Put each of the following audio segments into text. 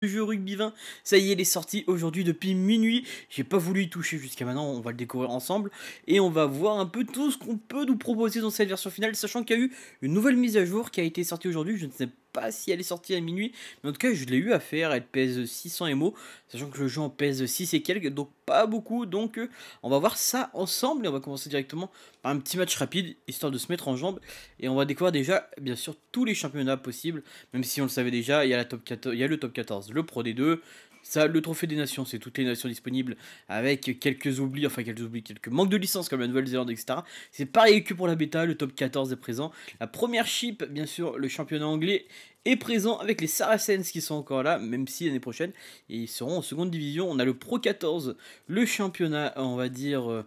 Le jeu rugby 20, ça y est, il est sorti aujourd'hui depuis minuit. J'ai pas voulu y toucher jusqu'à maintenant, on va le découvrir ensemble. Et on va voir un peu tout ce qu'on peut nous proposer dans cette version finale, sachant qu'il y a eu une nouvelle mise à jour qui a été sortie aujourd'hui. Je ne sais pas si elle est sortie à minuit, mais en tout cas, je l'ai eu à faire. Elle pèse 600 MO, sachant que le jeu en pèse 6 et quelques, donc pas beaucoup. Donc, euh, on va voir ça ensemble et on va commencer directement par un petit match rapide, histoire de se mettre en jambes. Et on va découvrir déjà, bien sûr, tous les championnats possibles, même si on le savait déjà. Il y a, la top il y a le top 14, le Pro D2, ça, le trophée des nations, c'est toutes les nations disponibles avec quelques oublis, enfin quelques oublis, quelques manques de licences comme la Nouvelle-Zélande, etc. C'est pareil que pour la bêta, le top 14 est présent. La première chip, bien sûr, le championnat anglais est présent avec les Saracens qui sont encore là, même si l'année prochaine, ils seront en seconde division. On a le Pro 14, le championnat, on va dire. Euh,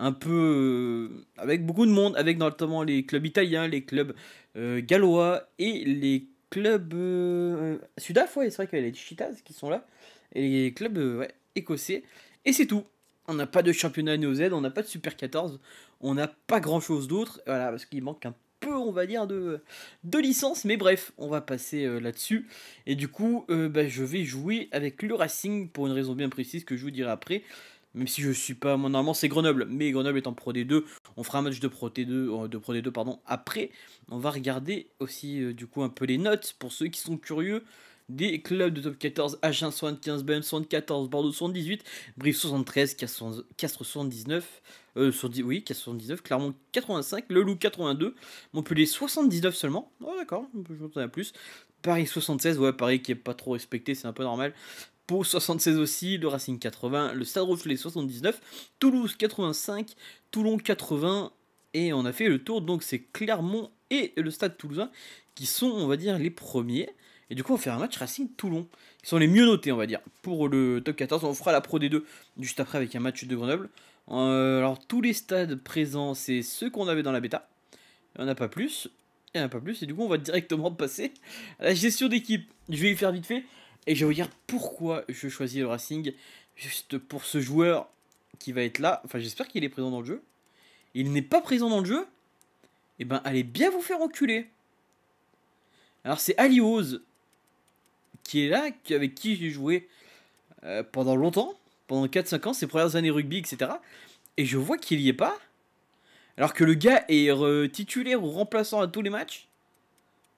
un peu euh, avec beaucoup de monde, avec notamment les clubs italiens, les clubs euh, gallois et les clubs sudaf, ouais, c'est vrai qu'il y a les Chitas qui sont là et les clubs euh, écossais. Et c'est tout. On n'a pas de championnat néo-z, on n'a pas de Super 14, on n'a pas grand-chose d'autre. Voilà, parce qu'il manque un peu, on va dire, de, de licence. Mais bref, on va passer euh, là-dessus. Et du coup, euh, bah, je vais jouer avec le Racing pour une raison bien précise que je vous dirai après. Même si je suis pas. Moi, normalement, c'est Grenoble. Mais Grenoble est en Pro D2. On fera un match de Pro, D 2 de Pro D2 pardon, après. On va regarder aussi, du coup, un peu les notes pour ceux qui sont curieux des clubs de top 14, Agen 75, BM 74, Bordeaux 78, Brive 73, Castres 79, euh, oui, 79, Clermont 85, Le Loup 82, Montpellier 79 seulement, oh, d'accord, je plus, Paris 76, ouais, Paris qui est pas trop respecté, c'est un peu normal, Pau 76 aussi, le Racing 80, le Stade Rochelet 79, Toulouse 85, Toulon 80, et on a fait le tour, donc c'est Clermont et le Stade Toulousain qui sont, on va dire, les premiers. Et du coup, on faire un match racing long. Ils sont les mieux notés, on va dire, pour le top 14. On fera la Pro des deux. juste après avec un match de Grenoble. Euh, alors, tous les stades présents, c'est ceux qu'on avait dans la bêta. Il n'y en a pas plus. Il n'y en a pas plus. Et du coup, on va directement passer à la gestion d'équipe. Je vais y faire vite fait. Et je vais vous dire pourquoi je choisis le Racing. Juste pour ce joueur qui va être là. Enfin, j'espère qu'il est présent dans le jeu. Il n'est pas présent dans le jeu. Et eh ben, allez bien vous faire enculer. Alors, c'est Ali qui est là, avec qui j'ai joué euh, pendant longtemps, pendant 4-5 ans, ses premières années rugby, etc. Et je vois qu'il y est pas, alors que le gars est titulaire ou remplaçant à tous les matchs,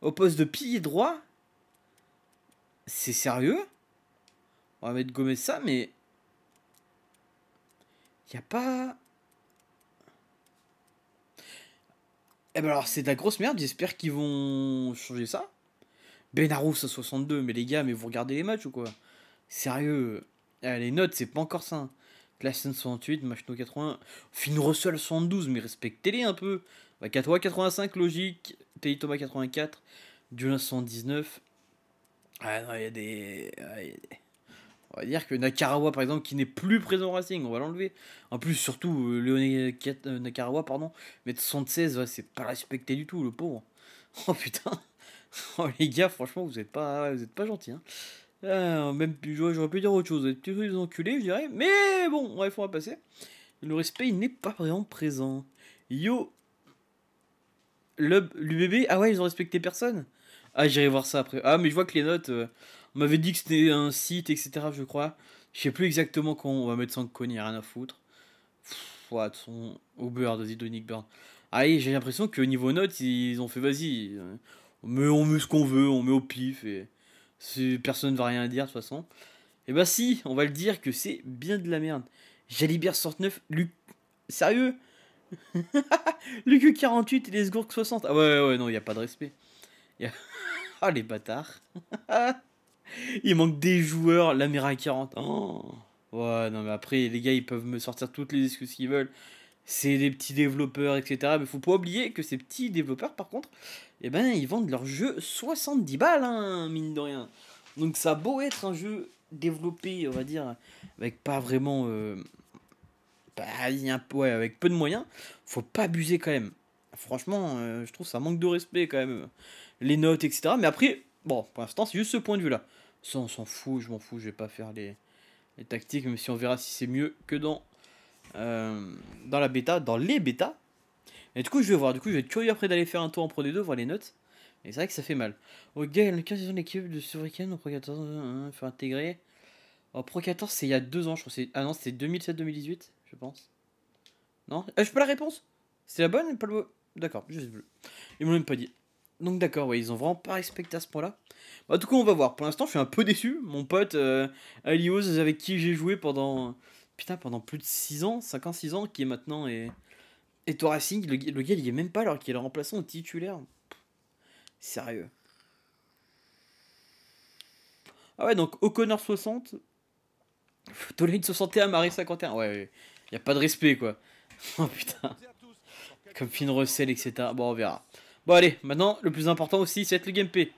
au poste de pilier droit. C'est sérieux On va mettre Gomez ça, mais. Y a pas. Eh ben alors, c'est de la grosse merde, j'espère qu'ils vont changer ça. Benarous à 62, mais les gars, mais vous regardez les matchs ou quoi Sérieux euh, Les notes, c'est pas encore ça. Classen 68, Machino 80, Finn Russell 112, mais respectez-les un peu. Katoa bah, 85, logique. Teitoma Thomas 84, Dulin 119. Ah non, il y a des. On va dire que Nakarawa, par exemple, qui n'est plus présent au Racing, on va l'enlever. En plus, surtout, euh, Léoné euh, Nakarawa, pardon, mais 76, c'est pas respecté du tout, le pauvre. Oh putain Oh les gars, franchement, vous pas, êtes pas gentils. Hein. Euh, même j'aurais pu dire autre chose. Des tous trucs enculés, je dirais. Mais bon, on va passer. Le respect, n'est pas vraiment présent. Yo, le, bébé Ah ouais, ils ont respecté personne. Ah, j'irai voir ça après. Ah, mais je vois que les notes. Euh, on m'avait dit que c'était un site, etc. Je crois. Je sais plus exactement quand on va mettre sans conner, rien à foutre. Pff, son au beurre, vas-y, Ah, Burn. j'ai l'impression que niveau notes, ils ont fait vas-y. Euh, mais on met ce qu'on veut, on met au pif, et personne ne va rien dire de toute façon. Et eh bah ben si, on va le dire que c'est bien de la merde. Jalibert 69, Luc... Sérieux Luc 48 et les 60. Ah ouais, ouais, ouais non, il n'y a pas de respect. ah les bâtards. il manque des joueurs, lamera 40. Ouais, non mais après, les gars, ils peuvent me sortir toutes les excuses qu'ils veulent c'est des petits développeurs, etc. Mais faut pas oublier que ces petits développeurs, par contre, eh ben, ils vendent leur jeu 70 balles, hein, mine de rien. Donc ça beau être un jeu développé, on va dire, avec pas vraiment... bah, ouais, avec peu de moyens, faut pas abuser quand même. Franchement, euh, je trouve ça manque de respect quand même. Les notes, etc. Mais après, bon, pour l'instant, c'est juste ce point de vue-là. Ça, on s'en fout, je m'en fous, je vais pas faire les, les tactiques, même si on verra si c'est mieux que dans euh, dans la bêta, dans les bêtas. Et du coup, je vais voir. Du coup, je vais être curieux après d'aller faire un tour en Pro D2, voir les notes. Et c'est vrai que ça fait mal. Ok, le 15 de l'équipe de ce en Pro 14, faut intégrer. En Pro 14, c'est il y a deux ans, je crois. Ah non, c'était 2007-2018, je pense. Non euh, Je peux pas la réponse C'est la bonne pas le... D'accord, je sais plus. Ils m'ont même pas dit. Donc d'accord, ouais, ils ont vraiment pas respecté à ce point-là. Bah, en tout cas, on va voir. Pour l'instant, je suis un peu déçu. Mon pote euh, Alios, avec qui j'ai joué pendant putain, pendant plus de 6 ans, 56 ans, ans, qui est maintenant. Et, et toi Racing, le, gars, il est même pas alors qu'il est le remplaçant titulaire. sérieux. Ah ouais, donc O'Connor 60, Tolin 61, Marie 51. Ouais, ouais, y a pas de respect quoi. Oh putain. Comme Finn Russell, etc. Bon, on verra. Bon, allez, maintenant, le plus important aussi, c'est le gameplay.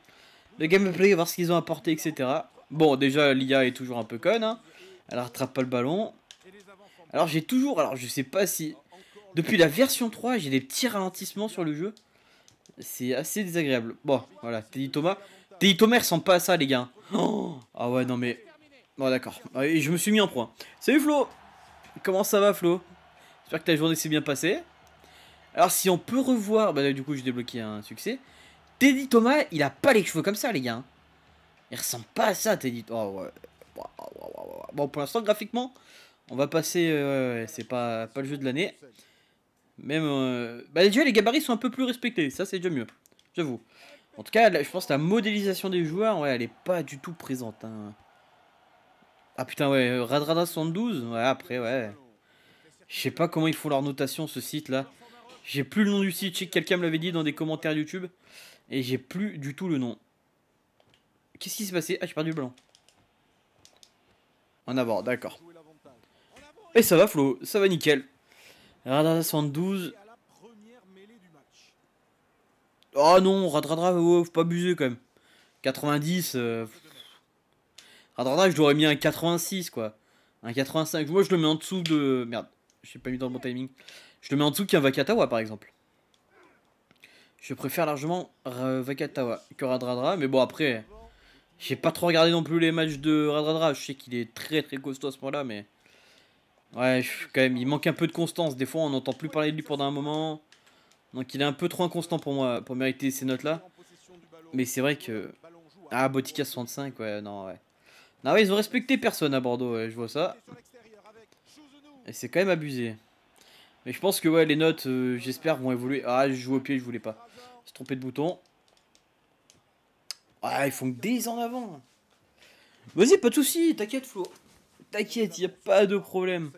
Le gameplay, voir ce qu'ils ont apporté, etc. Bon, déjà, l'IA est toujours un peu conne. Hein. Elle rattrape pas le ballon. Alors j'ai toujours, alors je sais pas si... Depuis la version 3, j'ai des petits ralentissements sur le jeu. C'est assez désagréable. Bon, voilà, Teddy Thomas. Teddy Thomas ressemble pas à ça, les gars. Oh. ah ouais, non mais... Bon, d'accord. Je me suis mis en point. Salut Flo Comment ça va Flo J'espère que ta journée s'est bien passée. Alors si on peut revoir... Bah du coup, j'ai débloqué un succès. Teddy Thomas, il a pas les cheveux comme ça, les gars. Hein. Il ressemble pas à ça, Teddy. Oh ouais. Bon, pour l'instant, graphiquement, on va passer. Euh, c'est pas, pas le jeu de l'année. Même. Euh, bah, déjà, les gabarits sont un peu plus respectés. Ça, c'est déjà mieux. J'avoue. En tout cas, je pense que la modélisation des joueurs, ouais, elle est pas du tout présente. Hein. Ah putain, ouais. Euh, Radrada 72. Ouais, après, ouais. Je sais pas comment ils font leur notation, ce site-là. J'ai plus le nom du site. Je sais que quelqu'un me l'avait dit dans des commentaires YouTube. Et j'ai plus du tout le nom. Qu'est-ce qui s'est passé Ah, j'ai perdu le blanc. En avant, d'accord. Et ça va Flo, ça va nickel. Radra 72. Ah oh non, Radradra, faut pas abuser quand même. 90. Euh, Radradra, je l'aurais mis un 86 quoi. Un 85. Moi je le mets en dessous de... Merde, j'ai pas mis dans mon timing. Je le mets en dessous qu'un Vakatawa par exemple. Je préfère largement euh, Vakatawa que Radradra. Mais bon après, j'ai pas trop regardé non plus les matchs de Radradra. Je sais qu'il est très très costaud à ce moment là mais... Ouais, quand même, il manque un peu de constance. Des fois, on n'entend plus parler de lui pendant un moment. Donc, il est un peu trop inconstant pour moi, pour mériter ces notes-là. Mais c'est vrai que... Ah, Botica 65, ouais, non, ouais. Non, ouais, ils ont respecté personne à Bordeaux, ouais, je vois ça. Et c'est quand même abusé. Mais je pense que, ouais, les notes, euh, j'espère, vont évoluer. Ah, je joue au pied, je voulais pas. se trompé de bouton. Ah, ils font que des en avant. Vas-y, pas de soucis, t'inquiète, Flo. T'inquiète, y a pas de problème.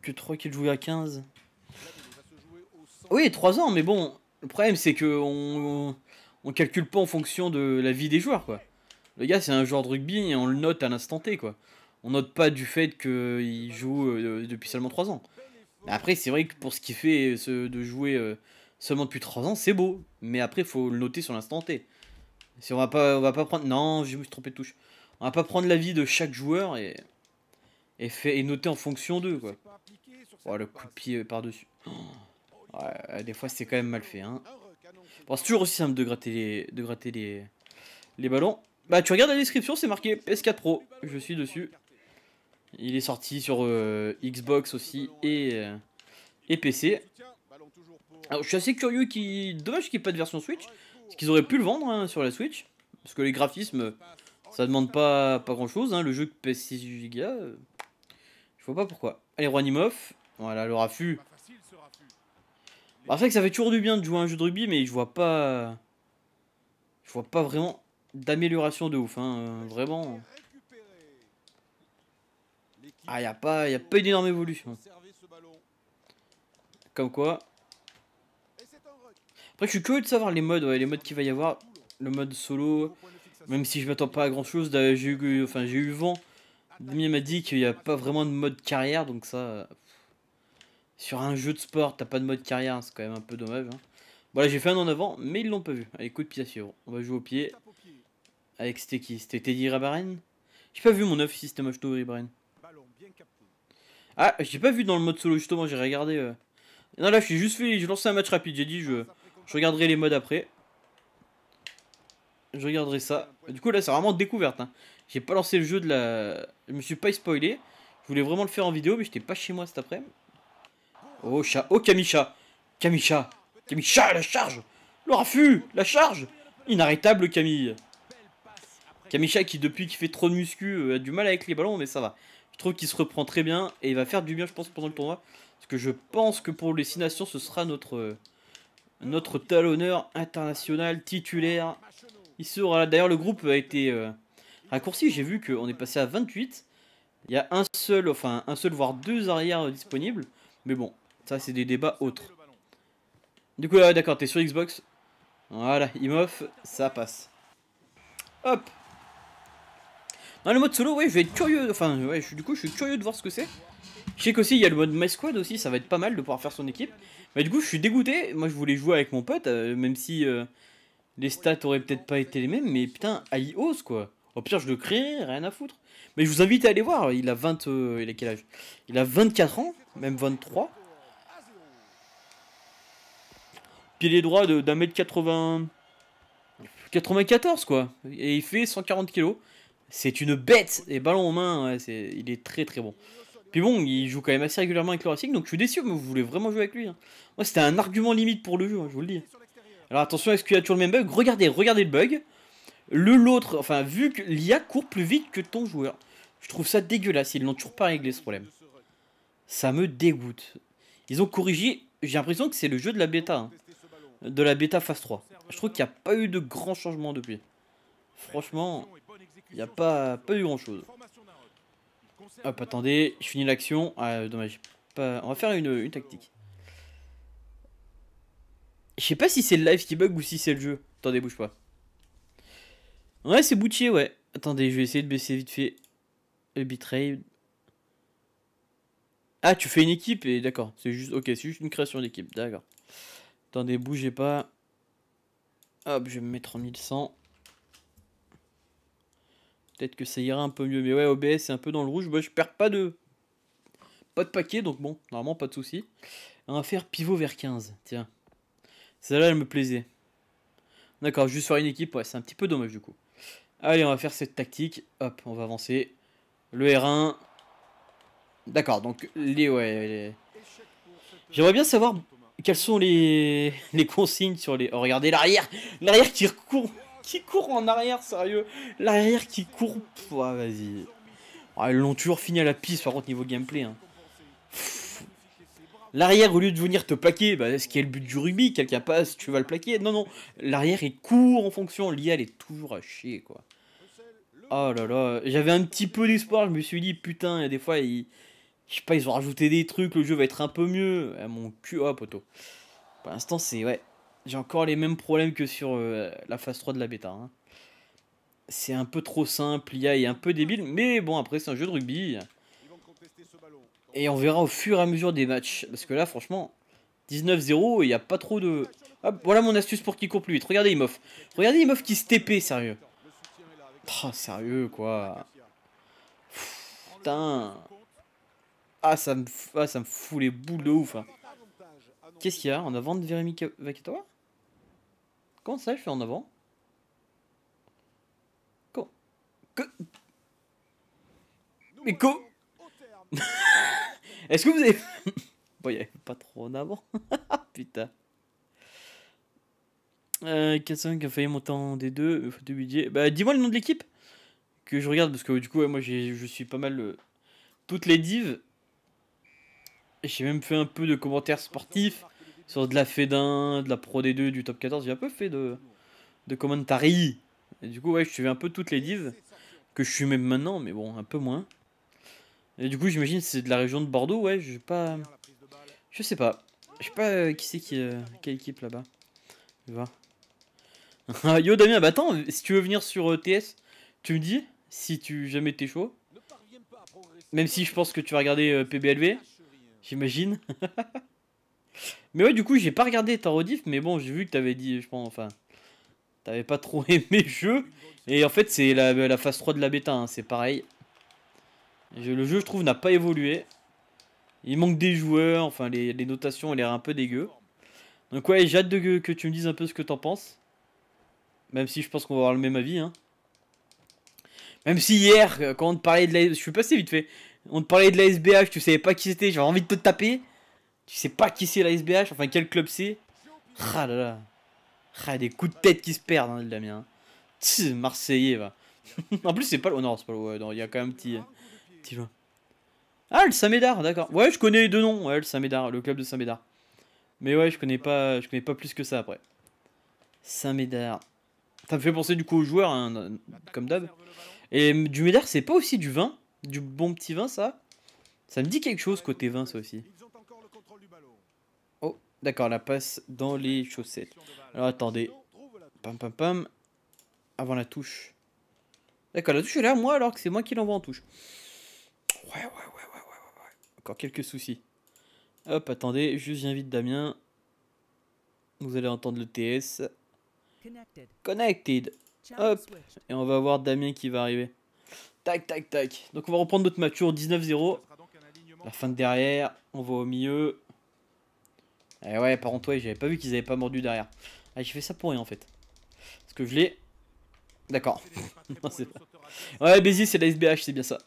Que 3 qu'il joue à 15. Oui, 3 ans, mais bon, le problème c'est que on, calcule pas en fonction de la vie des joueurs, quoi. Le gars, c'est un joueur de rugby et on le note à l'instant T, quoi. On note pas du fait qu'il joue euh, depuis seulement 3 ans. Après, c'est vrai que pour ce qu'il fait euh, de jouer euh, seulement depuis 3 ans, c'est beau. Mais après, il faut le noter sur l'instant T. Si on va pas, on va pas prendre. Non, je me suis trompé de touche. On va pas prendre l'avis de chaque joueur et et, fait, et noter en fonction d'eux quoi. Oh, le coup de pied par dessus. Oh, ouais, des fois c'est quand même mal fait hein. Bon, c'est toujours aussi simple de gratter les, de gratter les, les ballons. Bah tu regardes la description, c'est marqué PS4 Pro. Je suis dessus. Il est sorti sur euh, Xbox aussi et euh, et PC. Alors, je suis assez curieux qui. Dommage qu'il n'y ait pas de version Switch. Ce qu'ils auraient pu le vendre hein, sur la Switch. Parce que les graphismes, ça demande pas, pas grand chose. Hein. Le jeu pèse 6 Go. je vois pas pourquoi. Allez, Ronimoff. Voilà, le raffut. Bah, c'est vrai que ça fait toujours du bien de jouer à un jeu de rugby, mais je vois pas. Je vois pas vraiment d'amélioration de ouf. Hein. Euh, vraiment. Ah, y a pas, a pas une énorme évolution. Comme quoi, après, je suis curieux de savoir les modes, ouais, les modes qu'il va y avoir. Le mode solo, même si je m'attends pas à grand chose, j'ai eu, enfin, eu vent. Demi m'a dit qu'il n'y a pas vraiment de mode carrière, donc ça. Euh, sur un jeu de sport, t'as pas de mode carrière, hein, c'est quand même un peu dommage. Voilà, hein. j'ai fait un en avant, mais ils l'ont pas vu. Allez, coup de On va jouer au pied. Avec c'était qui C'était Teddy Rabaren J'ai pas vu mon œuf si c'était Machto Rabaren. Ah, j'ai pas vu dans le mode solo justement, j'ai regardé. Euh. Non, là, je suis juste fait, j'ai lancé un match rapide, j'ai dit, je, je regarderai les modes après. Je regarderai ça. Du coup, là, c'est vraiment découverte. Hein. J'ai pas lancé le jeu de la... Je me suis pas spoilé. Je voulais vraiment le faire en vidéo, mais j'étais pas chez moi cet après Oh, chat. Oh, kamicha Kamisha. Kamisha, la charge. Le refus la charge. Inarrêtable, Camille. Kamisha qui, depuis qu'il fait trop de muscu, euh, a du mal avec les ballons, mais ça va. Je trouve qu'il se reprend très bien et il va faire du bien, je pense, pendant le tournoi. Parce que je pense que pour les 6 nations, ce sera notre... Euh, notre talonneur international titulaire. Il sera D'ailleurs, le groupe a été euh, raccourci. J'ai vu qu'on est passé à 28. Il y a un seul, enfin un seul, voire deux arrières disponibles. Mais bon, ça c'est des débats autres. Du coup, là, d'accord, t'es sur Xbox. Voilà, m'offre, ça passe. Hop. Dans le mode solo, oui, je vais être curieux. Enfin, ouais, du coup, je suis curieux de voir ce que c'est. Je sais qu'aussi, il y a le mode My Squad aussi, ça va être pas mal de pouvoir faire son équipe. Mais du coup, je suis dégoûté. Moi, je voulais jouer avec mon pote, euh, même si euh, les stats auraient peut-être pas été les mêmes. Mais putain, Ios quoi. Au pire, je le crée, rien à foutre. Mais je vous invite à aller voir. Il a 20. Euh, il a quel âge Il a 24 ans, même 23. est droit d'un mètre 80. 94 quoi. Et il fait 140 kilos. C'est une bête. Et ballon en main, ouais, il est très très bon. Puis bon, il joue quand même assez régulièrement avec le Racing, donc je suis déçu, mais vous voulez vraiment jouer avec lui. Hein. Moi, c'était un argument limite pour le jeu, hein, je vous le dis. Alors attention, est-ce qu'il y a toujours le même bug Regardez, regardez le bug. Le l'autre, enfin, vu que l'IA court plus vite que ton joueur. Je trouve ça dégueulasse, ils n'ont toujours pas réglé ce problème. Ça me dégoûte. Ils ont corrigé, j'ai l'impression que c'est le jeu de la bêta. Hein. De la bêta phase 3. Je trouve qu'il n'y a pas eu de grand changement depuis. Franchement, il n'y a pas, pas eu grand chose. Hop, attendez, je finis l'action. Ah, dommage. Pas... On va faire une, tactique. Je sais pas si c'est le live qui bug ou si c'est le jeu. Attendez, bouge pas. Ouais, c'est Boutier, ouais. Attendez, je vais essayer de baisser vite fait le bitrate. Ah, tu fais une équipe et d'accord. C'est juste, ok, c'est juste une création d'équipe. D'accord. Attendez, bougez pas. Hop, je vais me mettre en 1100. Peut-être que ça ira un peu mieux. Mais ouais, OBS c'est un peu dans le rouge. Bah, je perds pas de pas de paquet, donc bon, normalement pas de souci. On va faire pivot vers 15, tiens. Celle-là, elle me plaisait. D'accord, juste sur une équipe, ouais, c'est un petit peu dommage du coup. Allez, on va faire cette tactique. Hop, on va avancer. Le R1. D'accord, donc les... Ouais, J'aimerais bien savoir quelles sont les, les consignes sur les... Oh, regardez l'arrière L'arrière qui recourt qui court en arrière, sérieux. L'arrière qui court. Pouah, vas-y. Ah, ils l'ont toujours fini à la piste, par contre, niveau gameplay. Hein. L'arrière, au lieu de venir te plaquer, bah, ce qui est le but du rugby, quelqu'un passe, tu vas le plaquer. Non, non, l'arrière est court en fonction. L'IA, elle est toujours à chier, quoi. Oh là là, j'avais un petit peu d'espoir, je me suis dit, putain, il y a des fois, ils... je sais pas, ils ont rajouté des trucs, le jeu va être un peu mieux. à ah, mon cul, oh, poteau. Pour l'instant, c'est, ouais, j'ai encore les mêmes problèmes que sur euh, la phase 3 de la bêta. Hein. C'est un peu trop simple, il y a un peu débile, mais bon, après, c'est un jeu de rugby. Et on verra au fur et à mesure des matchs. Parce que là, franchement, 19-0, il n'y a pas trop de... voilà mon astuce pour qu'il coupe plus vite. Regardez Imhoff. Regardez Imhoff qui se TP, sérieux. Oh, sérieux, quoi. putain. Ah, ça me, ah, ça me fout les boules de ouf. Hein. Qu'est-ce qu'il y a On a vente Vérémy toi ça, je fais en avant Comment que... Mais comment Est-ce que vous avez... bon, il n'y pas trop en avant. Putain. Euh, 5 a failli monter en D2, euh, budget. Bah, dis-moi le nom de l'équipe que je regarde parce que du coup, moi je suis pas mal. Euh, toutes les dives. J'ai même fait un peu de commentaires sportifs sur de la fed 1 de la Pro D2, du top 14, j'ai un peu fait de, de commentary. Et du coup, ouais, je suis un peu toutes les divs, que je suis même maintenant, mais bon, un peu moins. Et du coup, j'imagine c'est de la région de Bordeaux, ouais, je pas. Je sais pas. Je sais pas euh, qui c'est qui. Euh, quelle équipe là-bas. Va. Yo Damien, bah attends, si tu veux venir sur euh, TS, tu me dis, si tu jamais t'es chaud. Même si je pense que tu vas regarder PBLV, j'imagine. Mais ouais, du coup, j'ai pas regardé ta rediff, mais bon, j'ai vu que t'avais dit, je pense, enfin, t'avais pas trop aimé le jeu. Et en fait, c'est la, la, phase 3 de la bêta, hein, c'est pareil. le jeu, je trouve, n'a pas évolué. Il manque des joueurs, enfin, les, les notations, ont l'air un peu dégueu. Donc ouais, j'ai hâte de, que tu me dises un peu ce que t'en penses. Même si je pense qu'on va avoir le même avis, hein. Même si hier, quand on te parlait de la... Je suis passé vite fait. On te parlait de la SBH, tu savais pas qui c'était, j'avais envie de te taper. Tu sais pas qui c'est la SBH, enfin quel club c'est Ah là là. Ah, des coups de tête qui se perdent, dans hein, Damien. Marseillais, va. en plus, c'est pas le. Oh non, c'est pas le. il y a quand même un petit. Petit Ah, le Saint-Médard, d'accord. Ouais, je connais les deux noms. Ouais, le Saint-Médard, le club de Saint-Médard. Mais ouais, je connais pas, je connais pas plus que ça après. Saint-Médard. Ça me fait penser du coup aux joueurs, hein, comme d'hab. Et du Médard, c'est pas aussi du vin Du bon petit vin, ça Ça me dit quelque chose côté vin, ça aussi. Oh, d'accord, la passe dans les chaussettes. Alors attendez. Pam pam pam. Avant la touche. D'accord, la touche est là, moi, alors que c'est moi qui l'envoie en touche. Ouais, ouais, ouais, ouais, ouais, ouais. Encore quelques soucis. Hop, attendez, juste j'invite Damien. Vous allez entendre le TS. Connected. Hop. Et on va voir Damien qui va arriver. Tac, tac, tac. Donc on va reprendre notre mature 19-0. La fin de derrière, on va au milieu. Eh ouais, par contre, toi j'avais pas vu qu'ils avaient pas mordu derrière. Ah, j'ai fait ça pour rien en fait. Parce que je l'ai. D'accord. ouais, Béziers, c'est la SBH, c'est bien ça.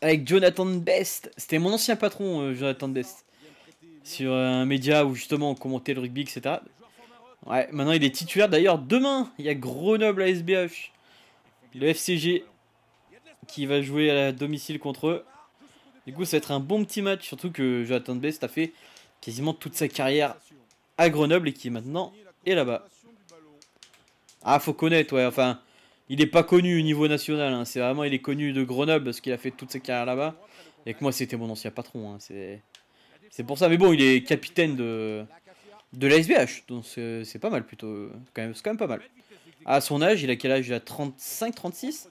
Avec Jonathan Best. C'était mon ancien patron, euh, Jonathan Best. Sur euh, un média où justement on commentait le rugby, etc. Ouais, maintenant il est titulaire. D'ailleurs, demain, il y a Grenoble à SBH. Le FCG qui va jouer à domicile contre eux. Du coup, ça va être un bon petit match. Surtout que Jonathan Best a fait quasiment toute sa carrière à Grenoble et qui est maintenant est là-bas. Ah, faut connaître, ouais. Enfin, il n'est pas connu au niveau national. Hein. C'est vraiment, il est connu de Grenoble parce qu'il a fait toute sa carrière là-bas. Et que moi, c'était mon ancien patron. Hein. C'est pour ça. Mais bon, il est capitaine de, de l'ASBH. Donc, c'est pas mal plutôt. Quand c'est quand même pas mal. À son âge, il a quel âge Il a 35, 36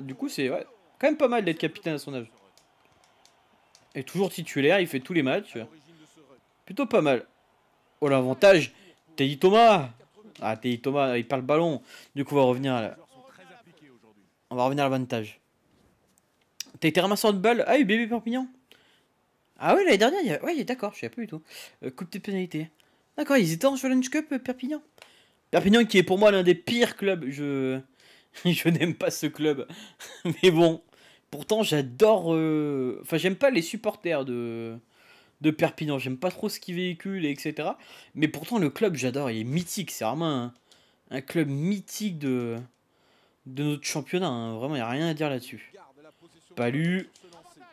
Du coup, c'est quand même pas mal d'être capitaine à son âge. Et toujours titulaire, il fait tous les matchs. Plutôt pas mal. Oh l'avantage Teddy Thomas Ah Teddy Thomas, il perd le ballon. Du coup on va revenir à On va revenir à l'avantage. T'as été ramasseur de balles Ah oui, bébé Perpignan Ah oui, l'année dernière, il y d'accord, je sais plus du tout. Euh, coupe de pénalité. D'accord, ils étaient en Challenge Cup euh, Perpignan. Perpignan qui est pour moi l'un des pires clubs. Je, je n'aime pas ce club. Mais bon, pourtant j'adore... Euh, enfin j'aime pas les supporters de de Perpignan. J'aime pas trop ce qu'il véhicule, etc. Mais pourtant, le club, j'adore. Il est mythique. C'est vraiment un, club mythique de, de notre championnat. Hein. Vraiment, il n'y a rien à dire là-dessus. Palu,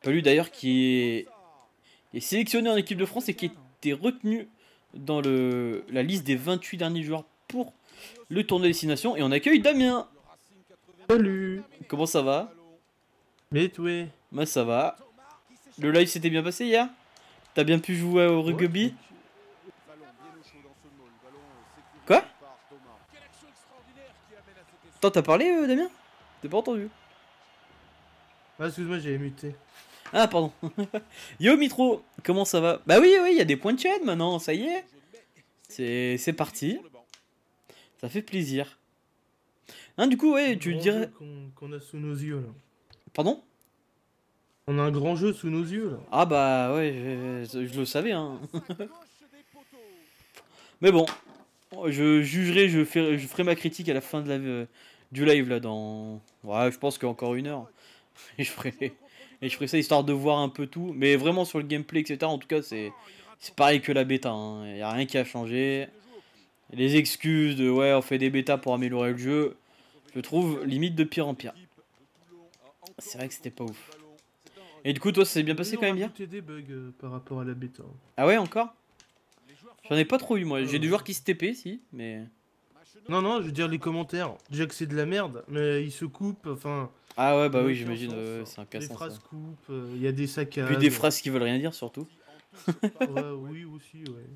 Palu d'ailleurs, qui est, sélectionné en équipe de France et qui était retenu dans le, la liste des 28 derniers joueurs pour le tournoi de destination. Et on accueille Damien. Palu Comment ça va Mais toi Moi, bah, ça va. Le live s'était bien passé hier T'as bien pu jouer au rugby Quoi tant t'as parlé, euh, Damien T'es pas entendu ah, excuse-moi, j'ai muté. Ah, pardon. Yo, Mitro, comment ça va Bah oui, oui, il y a des points de chaîne maintenant, ça y est. C'est, parti. Ça fait plaisir. Hein, du coup, ouais, tu dirais... Qu'on, a sous nos yeux, Pardon on a un grand jeu sous nos yeux là. Ah bah ouais, je, le savais hein. Mais bon, je jugerai, je ferai, je ferai ma critique à la fin de la, euh, du live là dans. Ouais, je pense qu'encore une heure. Et je ferai. Et je ferai ça histoire de voir un peu tout. Mais vraiment sur le gameplay, etc. En tout cas, c'est pareil que la bêta. Il hein. a rien qui a changé. Les excuses de ouais, on fait des bêtas pour améliorer le jeu. Je trouve limite de pire en pire. C'est vrai que c'était pas ouf. Et du coup, toi, ça s'est bien passé quand même bien des bugs euh, par rapport à la bêta. Ah ouais, encore J'en ai pas trop eu, moi. Euh, J'ai des joueurs qui se TP, si, mais... Non, non, je veux dire les commentaires. Déjà que c'est de la merde, mais ils se coupent, enfin... Ah ouais, bah oui, j'imagine, c'est un hein. casse Des phrases coupent, euh, il y a des saccades... Puis des phrases qui veulent rien dire, surtout. ouais, oui, aussi, ouais.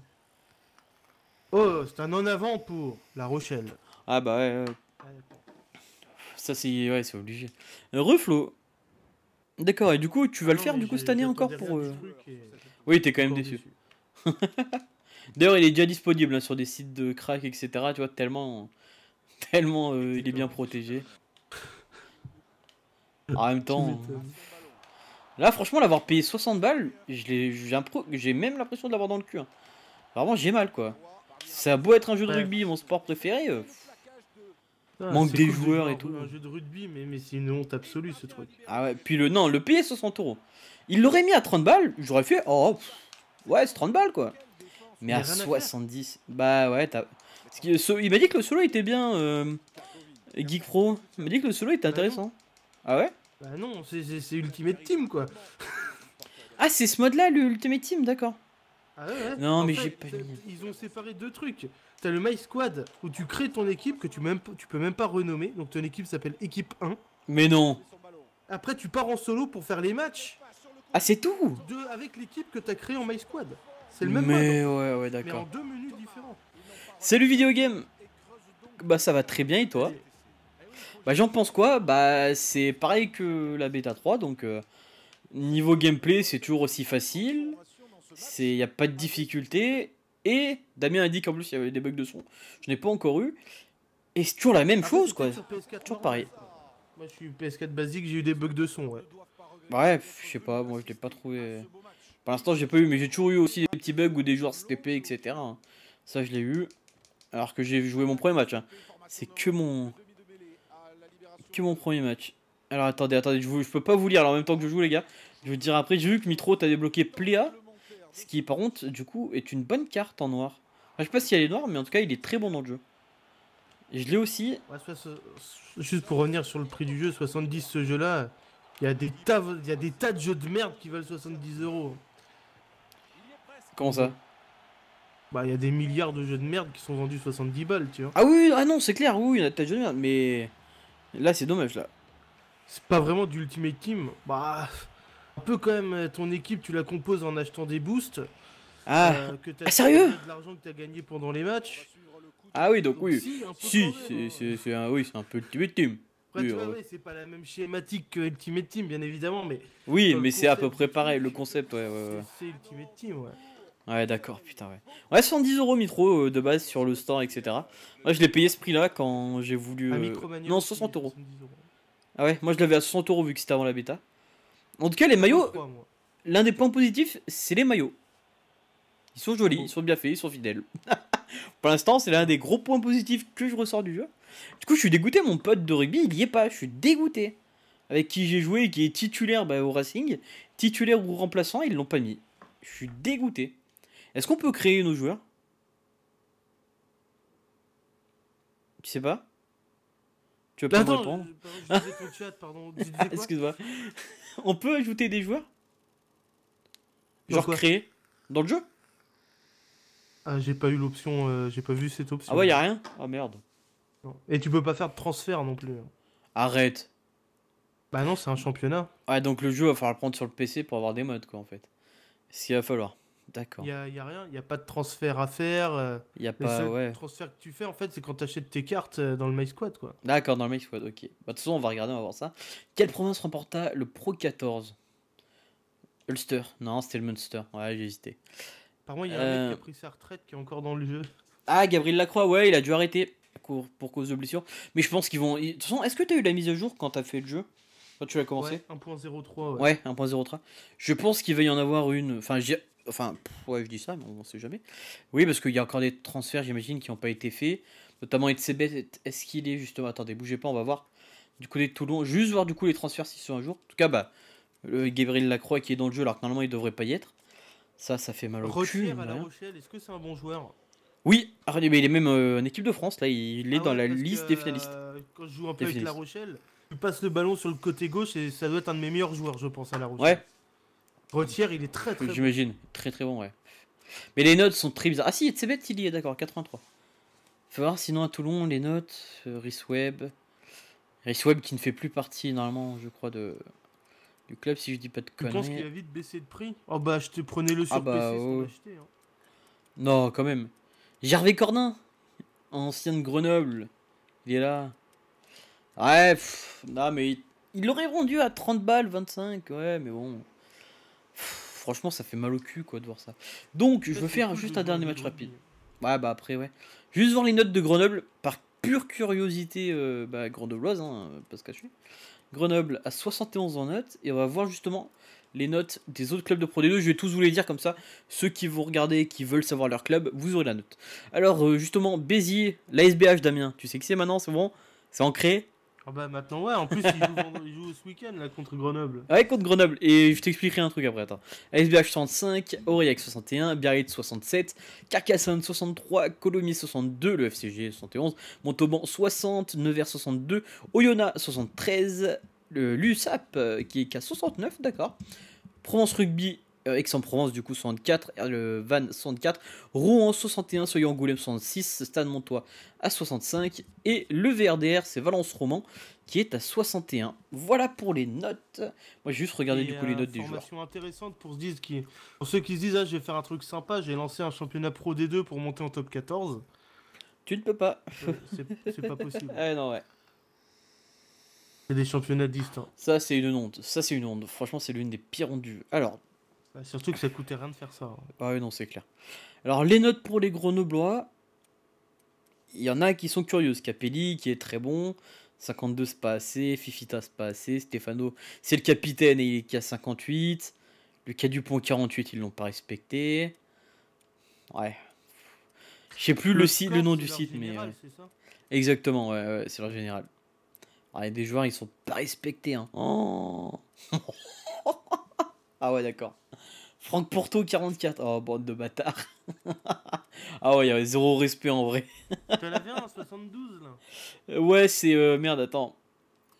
Oh, c'est un en avant pour La Rochelle. Ah bah ouais, Ça, c'est ouais, obligé. Reflo, D'accord, et du coup, tu vas le faire du coup cette année encore pour. Euh... Oui, t'es quand même déçu. D'ailleurs, il est déjà disponible hein, sur des sites de crack, etc. Tu vois, tellement. Tellement euh, il est bien protégé. En même temps. Hein. Là, franchement, l'avoir payé 60 balles, j'ai même l'impression de l'avoir dans le cul. Hein. Vraiment, j'ai mal quoi. Ça a beau être un jeu de rugby, mon sport préféré. Euh, manque des joueurs et tout. Un jeu de rugby, mais, mais c'est une honte absolue ce truc. Ah ouais, puis le non, le payer 60 euros. Il l'aurait mis à 30 balles, j'aurais fait oh ouais, c'est 30 balles quoi. Mais à 70, bah ouais, t'as. Il m'a dit que le solo était bien. Euh, Geek Pro, il m'a dit que le solo était bah intéressant. Ah ouais Bah non, c'est Ultimate Team quoi. ah, c'est ce mode là, l'Ultimate Team, d'accord. Ah ouais, Non, mais j'ai pas. Ils ont séparé deux trucs le My Squad où tu crées ton équipe que tu, même, tu peux même pas renommer. Donc ton équipe s'appelle Équipe 1. Mais non. Après, tu pars en solo pour faire les matchs. Ah, c'est tout Avec l'équipe que tu as créée en My Squad. C'est le même Mais hein. ouais, ouais, d'accord. Mais en deux menus différents. Salut Video Game Bah, ça va très bien et toi Bah, j'en pense quoi Bah, c'est pareil que la bêta 3. Donc, euh, niveau gameplay, c'est toujours aussi facile. Il n'y a pas de difficulté. Et Damien a dit qu'en plus il y avait des bugs de son. Je n'ai pas encore eu. Et c'est toujours la même ah, chose quoi. Toujours pareil. Moi je suis PS4 basique, j'ai eu des bugs de son ouais. Ouais, je sais pas, moi je l'ai pas trouvé. Pour l'instant j'ai pas eu, mais j'ai toujours eu aussi des petits bugs ou des joueurs TP etc. Ça je l'ai eu. Alors que j'ai joué mon premier match. Hein. C'est que mon. premier match. Alors attendez, attendez, je, peux pas vous lire en même temps que je joue les gars. Je vais vous dire après, j'ai vu que Mitro t'as débloqué Pléa. Ce qui, par contre, du coup, est une bonne carte en noir. je sais pas si elle est noire, mais en tout cas, il est très bon dans le jeu. Et je l'ai aussi. Juste pour revenir sur le prix du jeu, 70 ce jeu-là, il y, a des tas... des tas de jeux de merde qui valent 70 euros. Comment ça Bah, il y a des milliards de jeux de merde qui sont vendus 70 balles, tu vois. Ah oui, ah non, c'est clair, oui, il y a des tas de jeux de merde, mais là, c'est dommage, là. C'est pas vraiment du Ultimate Team. Bah, un peu quand même euh, ton équipe, tu la composes en achetant des boosts. Ah, euh, que ah, sérieux De l'argent que t'as gagné pendant les matchs. Ah oui, donc, oui. Si, hein. c'est un, oui, un peu Ultimate Team. Oui, c'est pas la même schématique que Ultimate Team, bien évidemment, mais. Oui, mais c'est à peu près pareil, le concept, ouais. ouais, C'est Ultimate Team, ouais. Ouais, d'accord, putain, ouais. Ouais, 110 euros Mitro euh, de base sur le store, etc. Moi, je l'ai payé ce prix-là quand j'ai voulu. Non, 60 euros. Ah ouais, moi je l'avais à 60 euros vu que c'était avant la bêta. En tout cas, les maillots, l'un des points positifs, c'est les maillots. Ils sont jolis, ils sont bien faits, ils sont fidèles. Pour l'instant, c'est l'un des gros points positifs que je ressors du jeu. Du coup, je suis dégoûté, mon pote de rugby, il y est pas, je suis dégoûté. Avec qui j'ai joué, qui est titulaire bah, au Racing, titulaire ou remplaçant, ils l'ont pas mis. Je suis dégoûté. Est-ce qu'on peut créer nos joueurs Tu sais pas pas bah répondre Excuse-moi. On peut ajouter des joueurs Genre créer Dans le jeu ah, j'ai pas eu l'option, euh, j'ai pas vu cette option. Ah ouais, y a rien Ah merde. Et tu peux pas faire de transfert non plus. Hein. Arrête. Bah non, c'est un championnat. Ouais, donc le jeu va falloir prendre sur le PC pour avoir des modes quoi en fait. S'il va falloir. D'accord. Il n'y a, a, rien, il n'y a pas de transfert à faire. Euh, il y a pas, le transfert que tu fais, en fait, c'est quand tu achètes tes cartes euh, dans le MySquad, quoi. D'accord, dans le MySquad, ok. Bah, de toute façon, on va regarder, on va voir ça. Quelle province remporta le Pro 14 Ulster. Non, c'était le Munster. Ouais, j'ai hésité. Par moi, il y a un mec qui a euh. pris sa retraite qui est encore dans le jeu. Ah, Gabriel Lacroix, ouais, il a dû arrêter pour, pour cause de blessure. Mais je pense qu'ils vont. De toute façon, est-ce que tu as eu la mise à jour quand tu as fait le jeu Quand tu l'as commencé Ouais, 1.03. Ouais, ouais 1.03. Je pense qu'il va y en avoir une. Enfin, j'ai Enfin, je dis ça, on sait jamais. Oui, parce qu'il y a encore des transferts, j'imagine, qui n'ont pas été faits. Notamment Etzebet, est-ce qu'il est justement. Attendez, bougez pas, on va voir. Du côté de Toulon, juste voir du coup les transferts s'ils sont un jour. En tout cas, bah, le Gabriel Lacroix qui est dans le jeu alors que normalement il devrait pas y être. Ça, ça fait mal au Rocher, à La Rochelle, est-ce que c'est un bon joueur Oui, ah, mais il est même euh, en équipe de France, là, il est ah dans la liste des finalistes. Euh, quand je joue un peu avec La Rochelle, tu passe le ballon sur le côté gauche et ça doit être un de mes meilleurs joueurs, je pense, à La Rochelle. Ouais retire il est très très bon. J'imagine, très très bon, ouais. Mais les notes sont très bizarres. Ah si, c'est bête, il y est, d'accord, 83. Faut voir sinon à Toulon, les notes, euh, Webb Risweb. Webb qui ne fait plus partie, normalement, je crois, de du club, si je dis pas de conneries. Tu penses qu'il a vite baissé de prix Oh bah, je te prenais le ah, sur bah, acheté, hein. Non, quand même. Gervais Cornin, ancien de Grenoble, il est là. Ouais, non, mais il l'aurait vendu à 30 balles, 25, ouais, mais bon franchement, ça fait mal au cul quoi de voir ça. Donc, je veux faire juste un dernier match rapide. Ouais, bah après, ouais. Juste voir les notes de Grenoble, par pure curiosité euh, bah, grenobloise, hein, pas se Grenoble à 71 en notes, et on va voir justement les notes des autres clubs de Pro D2. Je vais tous vous les dire comme ça. Ceux qui vous regardez, qui veulent savoir leur club, vous aurez la note. Alors, euh, justement, Béziers, L'ASBH Damien, tu sais qui c'est maintenant, c'est bon C'est ancré ah bah maintenant, ouais, en plus, ils jouent, ce week-end là contre Grenoble. Ah ouais, contre Grenoble. Et je t'expliquerai un truc après, attends. SBH 65, Aurillac 61, Biarritz 67, Carcassonne 63, Colomiers 62, le FCG 71, Montauban 60, Nevers 62, Oyonnax 73, le l'USAP euh, qui est qu'à 69, d'accord. Provence Rugby euh, Aix-en-Provence du coup 64, euh, le Van 64, Rouen 61, Soyons Angoulême 66, Stade Montois à 65 et le VRDR c'est Valence Roman qui est à 61. Voilà pour les notes. Moi j'ai juste regardé du coup les euh, notes des joueurs. Formation intéressante pour, qui, pour ceux qui se disent ah je vais faire un truc sympa, j'ai lancé un championnat pro D2 pour monter en top 14. Tu ne peux pas. c'est pas possible. ah non ouais. C'est des championnats distants. Ça c'est une honte. Ça c'est une honte. Franchement c'est l'une des pires ondes Alors bah, surtout que ça coûtait rien de faire ça. Hein. Ah oui, non, c'est clair. Alors, les notes pour les Grenoblois, il y en a qui sont curieuses. Capelli, qui est très bon. 52, c'est pas assez. Fifita, c'est pas assez. Stefano, c'est le capitaine et il est qu'à 58. du pont, 48, ils l'ont pas respecté. Ouais. Je sais plus le, site, le nom du site, mais. Euh, exactement, ouais, c'est leur général. a des joueurs, ils sont pas respectés. Hein. Oh. Ah ouais, d'accord. Franck Porto 44. Oh, bande de bâtards. ah ouais, il y zéro respect en vrai. Tu l'avais en 72 là euh, Ouais, c'est. Euh, merde, attends.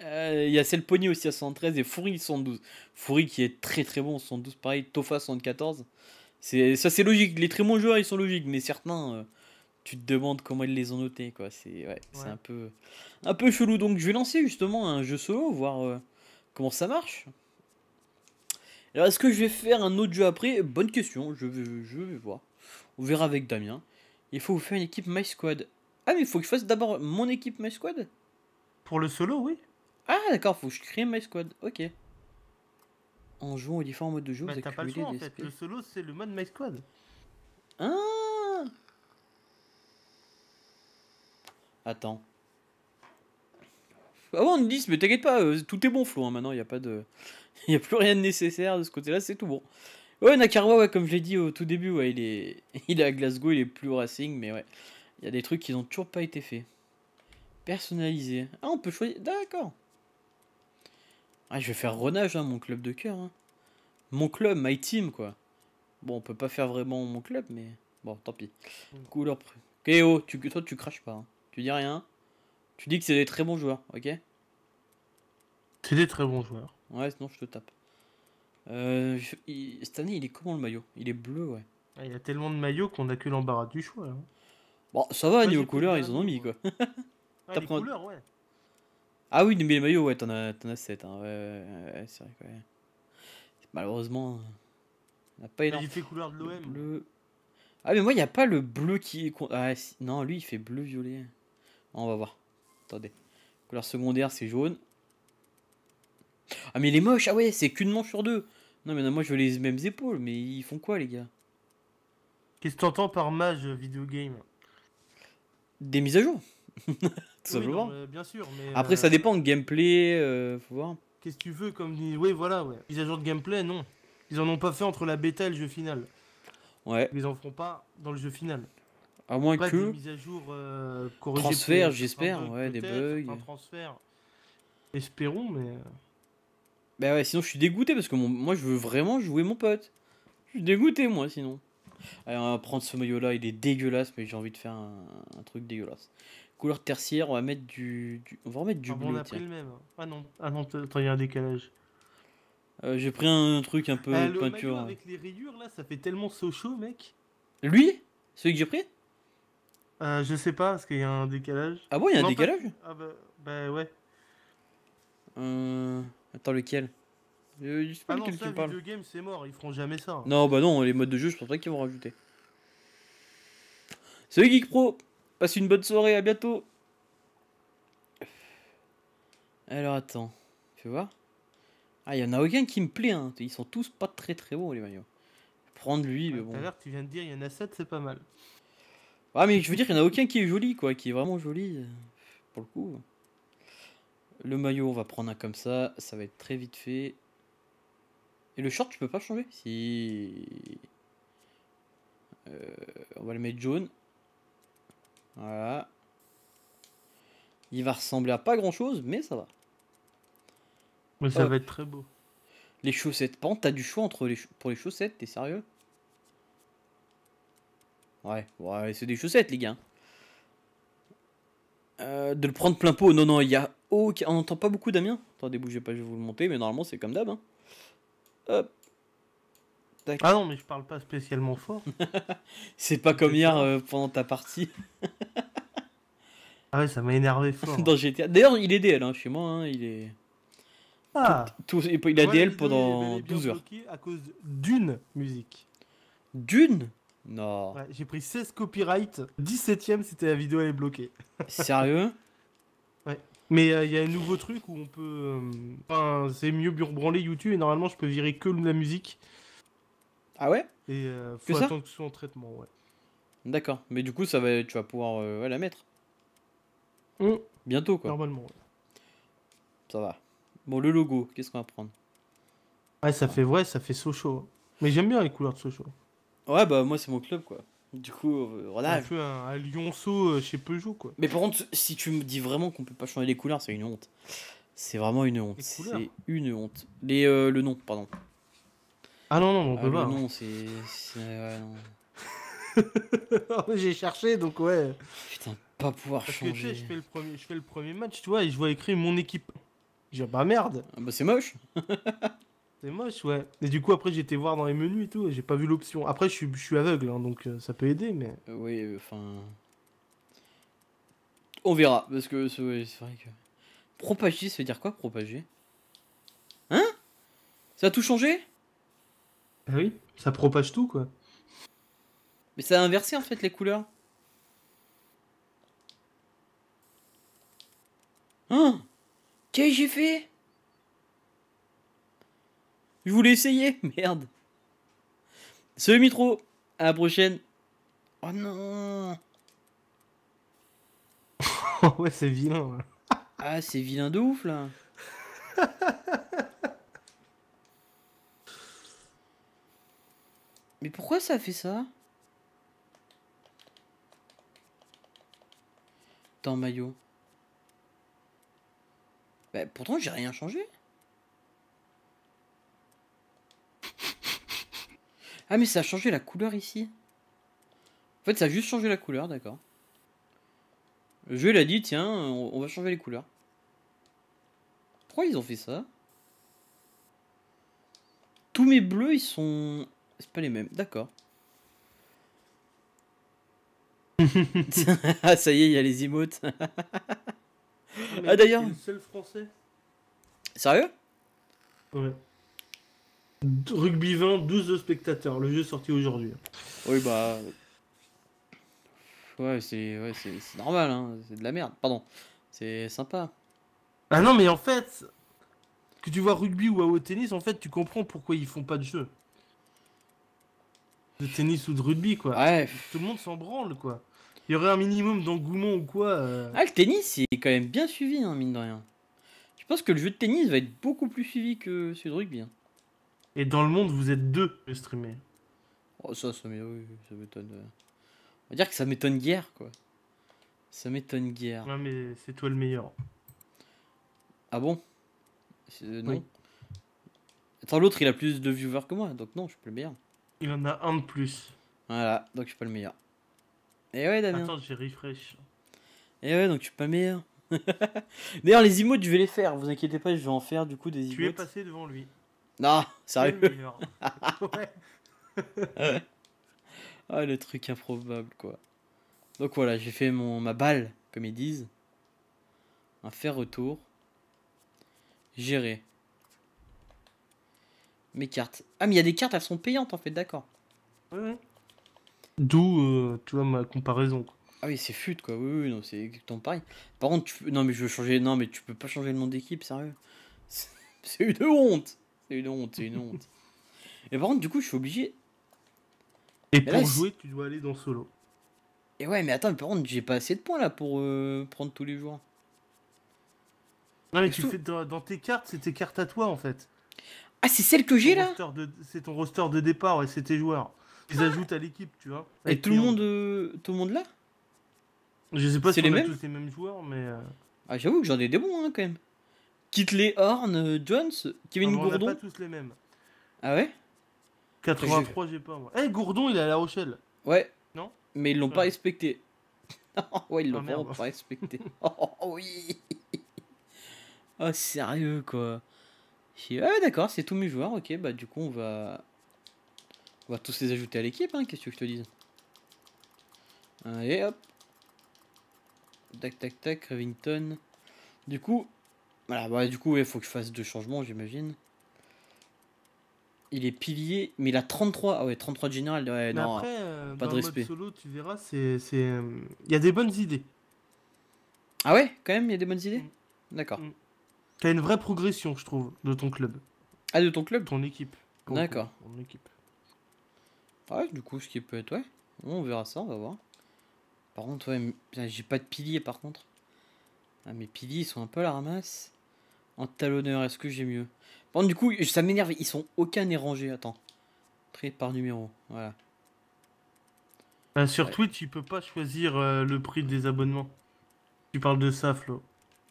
Euh, il y a Selpony aussi à 73 et Fourri 112. Fourri qui est très très bon 112, pareil. Tofa 74. Ça c'est logique. Les très bons joueurs ils sont logiques, mais certains. tu te demandes comment ils les ont notés quoi. C'est c'est un peu un peu chelou. Donc je vais lancer justement un jeu solo, voir comment ça marche. Alors, est-ce que je vais faire un autre jeu après Bonne question, je vais, je vais voir. On verra avec Damien. Il faut vous faire une équipe My Squad. Ah, mais il faut que je fasse d'abord mon équipe My Squad Pour le solo, oui. Ah, d'accord, faut que je crée My Squad, ok. En jouant aux différents modes de jeu, bah, vous accumulez pas des en fait. Le solo, c'est le mode My Squad. Ah Attends. Avant, ah on me dit, mais t'inquiète pas, euh, tout est bon, flou Hein, maintenant, il n'y a pas de. Il a plus rien de nécessaire de ce côté-là, c'est tout bon. Ouais, Nakarwa, ouais, comme je l'ai dit au tout début, ouais, il, est... il est à Glasgow, il est plus Racing, mais ouais. Il y a des trucs qui n'ont toujours pas été faits. Personnalisé. Ah, on peut choisir. D'accord. Ah, je vais faire Renage, hein, mon club de cœur. Hein. Mon club, my team, quoi. Bon, on peut pas faire vraiment mon club, mais bon, tant pis. Mm. Couleur. Kéo, tu... toi, tu craches pas. Hein. Tu dis rien. Tu dis que c'est des très bons joueurs, ok C'est des très bons joueurs. Ouais, sinon je te tape. Euh, cette année, il est comment le maillot Il est bleu, ouais. Ah, il y a tellement de maillots qu'on a que l'embarras du choix. Hein. Bon, ça va, niveau couleur, ils en ont mis, quoi. Ah, ouais. Ah oui, mais les maillots, ouais, t'en as, as 7. Hein. Malheureusement, n'a pas il fait couleur de l'OM. bleu. Ah, mais moi, il n'y a pas le bleu qui est. Ah, Non, lui, il fait bleu-violet. On va voir. Couleur secondaire, c'est jaune. Ah, mais il est moche. Ah ouais, c'est qu'une manche sur deux. Non, mais non, moi, je veux les mêmes épaules. Mais ils font quoi, les gars Qu'est-ce que t'entends par mage vidéo game Des mises à jour. bien sûr. Mais Après, ça euh, dépend. Gameplay, euh, faut voir. Qu'est-ce que tu veux comme. Oui, voilà, Mise à jour de gameplay, non. Ils en ont pas fait entre la bêta et le jeu final. Ouais. Ils en feront pas dans le jeu final. À moins que. Des à jour, euh, transfert, j'espère. Ouais, des bugs. transfert. Espérons, mais. Euh. Bah ouais, sinon je suis dégoûté parce que moi je veux vraiment jouer mon pote. Je suis dégoûté moi sinon. Allez, on va prendre ce maillot là, il est dégueulasse, mais j'ai envie de faire un... truc dégueulasse. Couleur tertiaire, on va mettre du. On va remettre du ah, bleu. On a pris le même. Hein. Ah non, ah attends, il y a un décalage. Euh, j'ai pris un, truc un peu ah, peinture. Le hein. avec les rayures là, ça fait tellement so mec. Lui Celui que j'ai pris euh, je sais pas, parce qu'il y a un décalage. Ah bon, il y a un décalage Ah bah, bah ouais. Euh, attends, lequel je sais pas Ah non, ça, de game, c'est mort, ils feront jamais ça. Non, bah non, les modes de jeu, je pense pas qu'ils vont rajouter. Salut Geek Pro Passe une bonne soirée, à bientôt Alors attends, tu vois Ah, il y en a aucun qui me plaît, hein. ils sont tous pas très très bons les maillots. Prendre lui, mais bon. tu viens de dire, il y en a 7, c'est pas mal. Ah, mais je veux dire, il n'y en a aucun qui est joli, quoi, qui est vraiment joli, euh, pour le coup. Le maillot, on va prendre un comme ça, ça va être très vite fait. Et le short, tu peux pas changer Si. Euh, on va le mettre jaune. Voilà. Il va ressembler à pas grand chose, mais ça va. Mais ça va être très beau. Les chaussettes, pente, tu t'as du choix entre les pour les chaussettes, t'es sérieux Ouais, ouais, c'est des chaussettes, les gars. Euh, de le prendre plein pot. Non, non, il y a aucun. On n'entend pas beaucoup, Damien. Attendez, bougez pas, je vais vous le monter, mais normalement, c'est comme d'hab. Hein. Hop. Ah non, mais je parle pas spécialement fort. c'est pas comme hier euh, pendant ta partie. ah ouais, ça m'a énervé fort. D'ailleurs, il est DL hein, chez moi. Hein, il est. Ah. il a DL pendant il 12 heures. À cause d'une musique. D'une non. j'ai pris 16 copyrights. 17ème, c'était la vidéo, elle est bloquée. Sérieux Ouais. Mais il euh, y a un nouveau truc où on peut. Euh, enfin, c'est mieux branler YouTube et normalement, je peux virer que la musique. Ah ouais Et euh, faut attendre ça que ce soit en traitement, ouais. D'accord. Mais du coup, ça va, tu vas pouvoir la mettre. Mm. Bientôt, quoi. Normalement, Ça va. Bon, le logo, qu'est-ce qu'on va prendre Ouais, ça fait vrai, ça fait Socho. Mais j'aime bien les couleurs de Socho. Ouais, bah moi c'est mon club quoi. Du coup, euh, voilà. Un un, euh, chez Peugeot quoi. Mais par contre, si tu me dis vraiment qu'on peut pas changer les couleurs, c'est une honte. C'est vraiment une honte. C'est une honte. Les, euh, le nom, pardon. Ah non, non, on ah, Le hein. nom, c'est. J'ai cherché donc ouais. Putain, pas pouvoir changer. je fais, le premier, match, tu vois, et je vois écrit mon équipe. j'ai bah merde. Ah, bah c'est moche. C'est moche, ouais. Et du coup, après, j'étais voir dans les menus et tout, et j'ai pas vu l'option. Après, je suis, aveugle, hein, donc euh, ça peut aider, mais. oui, euh, enfin. On verra, parce que c'est vrai que. Propager, ça veut dire quoi, propager Hein Ça a tout changé Bah oui, ça propage tout, quoi. Mais ça a inversé, en fait, les couleurs. Hein Qu'est-ce j'ai fait je voulais essayer, merde. Salut Mitro, à la prochaine. Oh non. ouais, c'est vilain. ah, c'est vilain de ouf là. Mais pourquoi ça fait ça Dans maillot. Bah pourtant j'ai rien changé. Ah mais ça a changé la couleur ici. En fait ça a juste changé la couleur, d'accord. Le jeu il a dit tiens on va changer les couleurs. Pourquoi ils ont fait ça Tous mes bleus ils sont... C'est pas les mêmes, d'accord. ah ça y est il y a les emotes. ah d'ailleurs... français. Sérieux Ouais. Rugby 20, 12 spectateurs, le jeu sorti aujourd'hui. Oui, bah. Ouais, c'est ouais, normal, hein. c'est de la merde, pardon. C'est sympa. Ah non, mais en fait, que tu vois rugby ou au tennis, en fait, tu comprends pourquoi ils font pas de jeu. De tennis ou de rugby, quoi. Ouais. Tout le monde s'en branle, quoi. Il y aurait un minimum d'engouement ou quoi. Euh. Ah, le tennis, il est quand même bien suivi, hein, mine de rien. Je pense que le jeu de tennis va être beaucoup plus suivi que celui de rugby. Hein. Et dans le monde, vous êtes deux à streamer. Oh, ça, ça m'étonne. On va dire que ça m'étonne guère, quoi. Ça m'étonne guère. Non, mais c'est toi le meilleur. Ah bon euh, Non. Attends, l'autre, il a plus de viewers que moi, donc non, je suis pas le meilleur. Il en a un de plus. Voilà, donc je suis pas le meilleur. Et eh ouais, Damien. Attends, j'ai refresh. Et eh ouais, donc je suis pas meilleur. D'ailleurs, les emotes, je vais les faire, vous inquiétez pas, je vais en faire du coup des emotes. Tu es passé devant lui. Non, sérieux Ah, le truc improbable, quoi. Donc voilà, j'ai fait mon, ma balle, comme ils disent. Un fait retour. Gérer. Mes cartes. Ah, mais il y a des cartes, elles sont payantes, en fait, d'accord. Ouais, D'où, euh, tu vois, ma comparaison. Ah oui, c'est fut, quoi. Oui, oui, non, c'est exactement pareil. Par contre, tu... non, mais je veux changer. Non, mais tu peux pas changer le nom d'équipe, sérieux. C'est une honte une honte, c'est une honte. Et par contre, du coup, je suis obligé. Et pour jouer, tu dois aller dans solo. Et ouais, mais attends, par contre, j'ai pas assez de points là pour euh, prendre tous les joueurs. Non, mais, tu fais dans, tes cartes, c'est tes cartes à toi en fait. Ah, c'est celle que j'ai là C'est ton roster de départ, ouais, c'est tes joueurs. Ils ah. ajoutent à l'équipe, tu vois. Et tout le, monde, euh, tout le monde là Je sais pas si les mêmes joueurs, mais. Euh, ah, j'avoue que j'en ai des bons hein, quand même. Kitley, les Horn, euh, Jones, Kevin ah, Gourdon. On pas tous les mêmes. Ah ouais 83, j'ai pas moi. Eh, Gourdon, il est à La Rochelle. Ouais. Non Mais ils l'ont ah. pas respecté. ouais, ils l'ont ah, pas, respecté. oh oui Oh, sérieux quoi. Ah, d'accord, c'est tous mes joueurs. Ok, bah du coup, on va. On va tous les ajouter à l'équipe, hein, qu'est-ce que je te dise Allez, hop. Tac, tac, tac, Revington. Du coup, voilà, bah, du coup, il faut que je fasse deux changements, j'imagine. Il est pilier, mais il a 33. Ah ouais, 33 de général. après, euh, pas de respect. solo, tu verras, c'est. Euh, il y a des bonnes idées. Ah ouais, quand même, il y a des bonnes idées mm. D'accord. Mm. Tu as une vraie progression, je trouve, de ton club. Ah, de ton club Ton équipe. D'accord. équipe. Ah ouais, du coup, ce qui peut être, ouais. On verra ça, on va voir. Par contre, ouais, j'ai pas de pilier par contre. Ah, mes piliers sont un peu la ramasse. En talonneur, est-ce que j'ai mieux Bon, du coup, ça m'énerve. Ils sont aucun n'est rangé. Attends. Trait par numéro. Voilà. Ben, sur Twitch, tu peux pas choisir euh, le prix des abonnements. Tu parles de ça, Flo.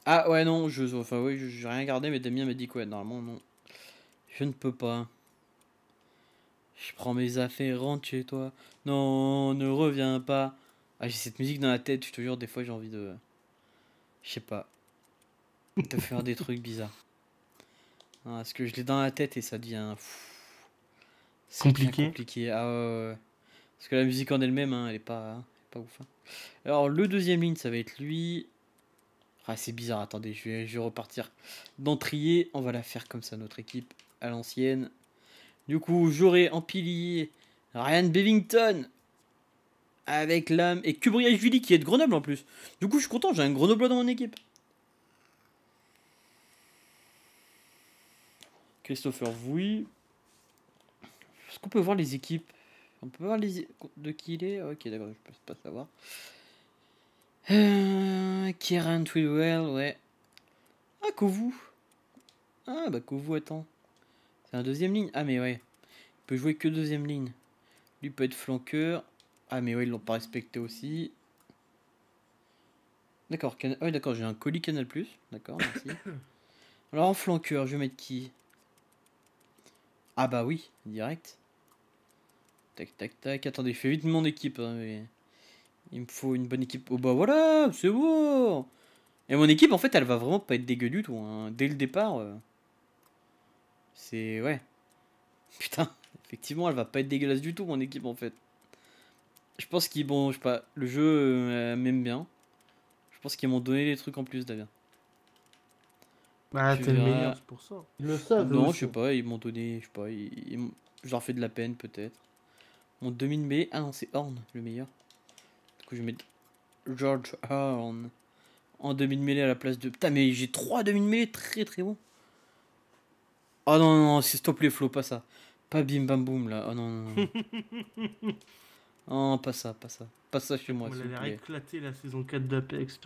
Ah ouais, non. Je, enfin, oui, j'ai rien gardé, mais Damien m'a dit quoi ouais, normalement, non. Je ne peux pas. Je prends mes affaires, rentre chez toi. Non, ne reviens pas. Ah, j'ai cette musique dans la tête, je te jure, des fois j'ai envie de. Je sais pas de faire des trucs bizarres. parce que je l'ai dans la tête et ça devient. compliqué. compliqué. Ah, parce que la musique en elle-même, hein, elle est pas, hein, pas ouf. Hein. Alors, le deuxième ligne, ça va être lui. Ah, c'est bizarre, attendez, je vais, je vais repartir d'entrier. On va la faire comme ça, notre équipe à l'ancienne. Du coup, j'aurai en pilier Ryan Bevington avec l'âme et Julie qui est de Grenoble en plus. Du coup, je suis content, j'ai un grenoble dans mon équipe. Christopher Vouy. Est-ce qu'on peut voir les équipes On peut voir les... de qui il est Ok, d'accord, je ne peux pas savoir. Euh, Kieran Twidwell, ouais. Ah, Kovu. Ah, bah Kovu, attends. C'est un deuxième ligne Ah, mais ouais. Il peut jouer que deuxième ligne. Lui peut être flanqueur. Ah, mais ouais, ils l'ont pas respecté aussi. D'accord, can... d'accord, j'ai un colis Canal Plus. D'accord, merci. Alors en flanqueur, je vais mettre qui ah bah oui, direct. Tac, tac, tac. Attendez, je fais vite mon équipe. Hein, il me faut une bonne équipe. Oh bah voilà, c'est beau Et mon équipe, en fait, elle va vraiment pas être dégueu du tout. Hein. Dès le départ, euh, c'est... Ouais. Putain, effectivement, elle va pas être dégueulasse du tout, mon équipe, en fait. Je pense qu'ils... Bon, je sais pas. Le jeu euh, m'aime bien. Je pense qu'ils m'ont donné des trucs en plus, d'ailleurs. Bah, t'es le meilleur, pour ça. le savent. Non, je sais pas, ils m'ont donné, je sais pas, ils, je leur fais de la peine peut-être. Mon demi de mêlée, ah non, c'est Horn, le meilleur. Du coup, je vais mettre George Horn en demi de mêlée à la place de. Putain, mais j'ai trois demi de mêlée très très bon Oh ah non, non, non s'il les plaît, pas ça. Pas bim bam boum là. Oh non, non, non. pas ça, pas ça. Pas ça chez moi. On a éclaté la saison 4 d'Apex.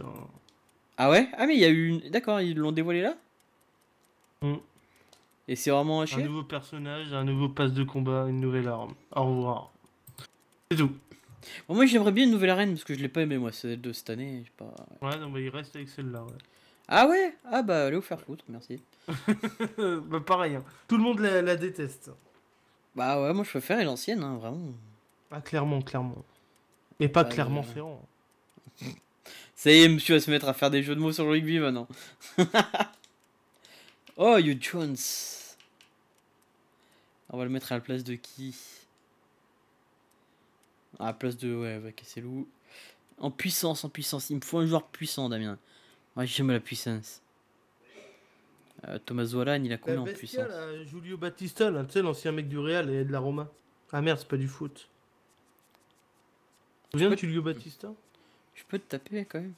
Ah ouais Ah, mais il y a eu une. D'accord, ils l'ont dévoilé là Mm. Et c'est vraiment un, un nouveau personnage, un nouveau passe de combat, une nouvelle arme. Au revoir. C'est tout. moi j'aimerais bien une nouvelle arène parce que je l'ai pas aimé moi celle de cette année. Pas... Ouais, non, mais il reste avec celle-là. Ah ouais Ah bah allez vous faire foutre, merci. bah pareil, hein. tout le monde la, déteste. Bah ouais, moi je préfère l'ancienne, hein, vraiment. Ah clairement, clairement. Mais pas bah, clairement euh, ferrant Ça y est, monsieur va se mettre à faire des jeux de mots sur le rugby maintenant. Oh, you Jones On va le mettre à la place de qui À la place de... Ouais, ouais c'est loup. En puissance, en puissance. Il me faut un joueur puissant, Damien. Moi, j'aime la puissance. Euh, Thomas Zolan, il a combien en puissance hein, Julio Battista, tu sais, l'ancien mec du Real et de la Roma. Ah merde, c'est pas du foot. Tu viens de Julio Battista Je peux te taper, quand même.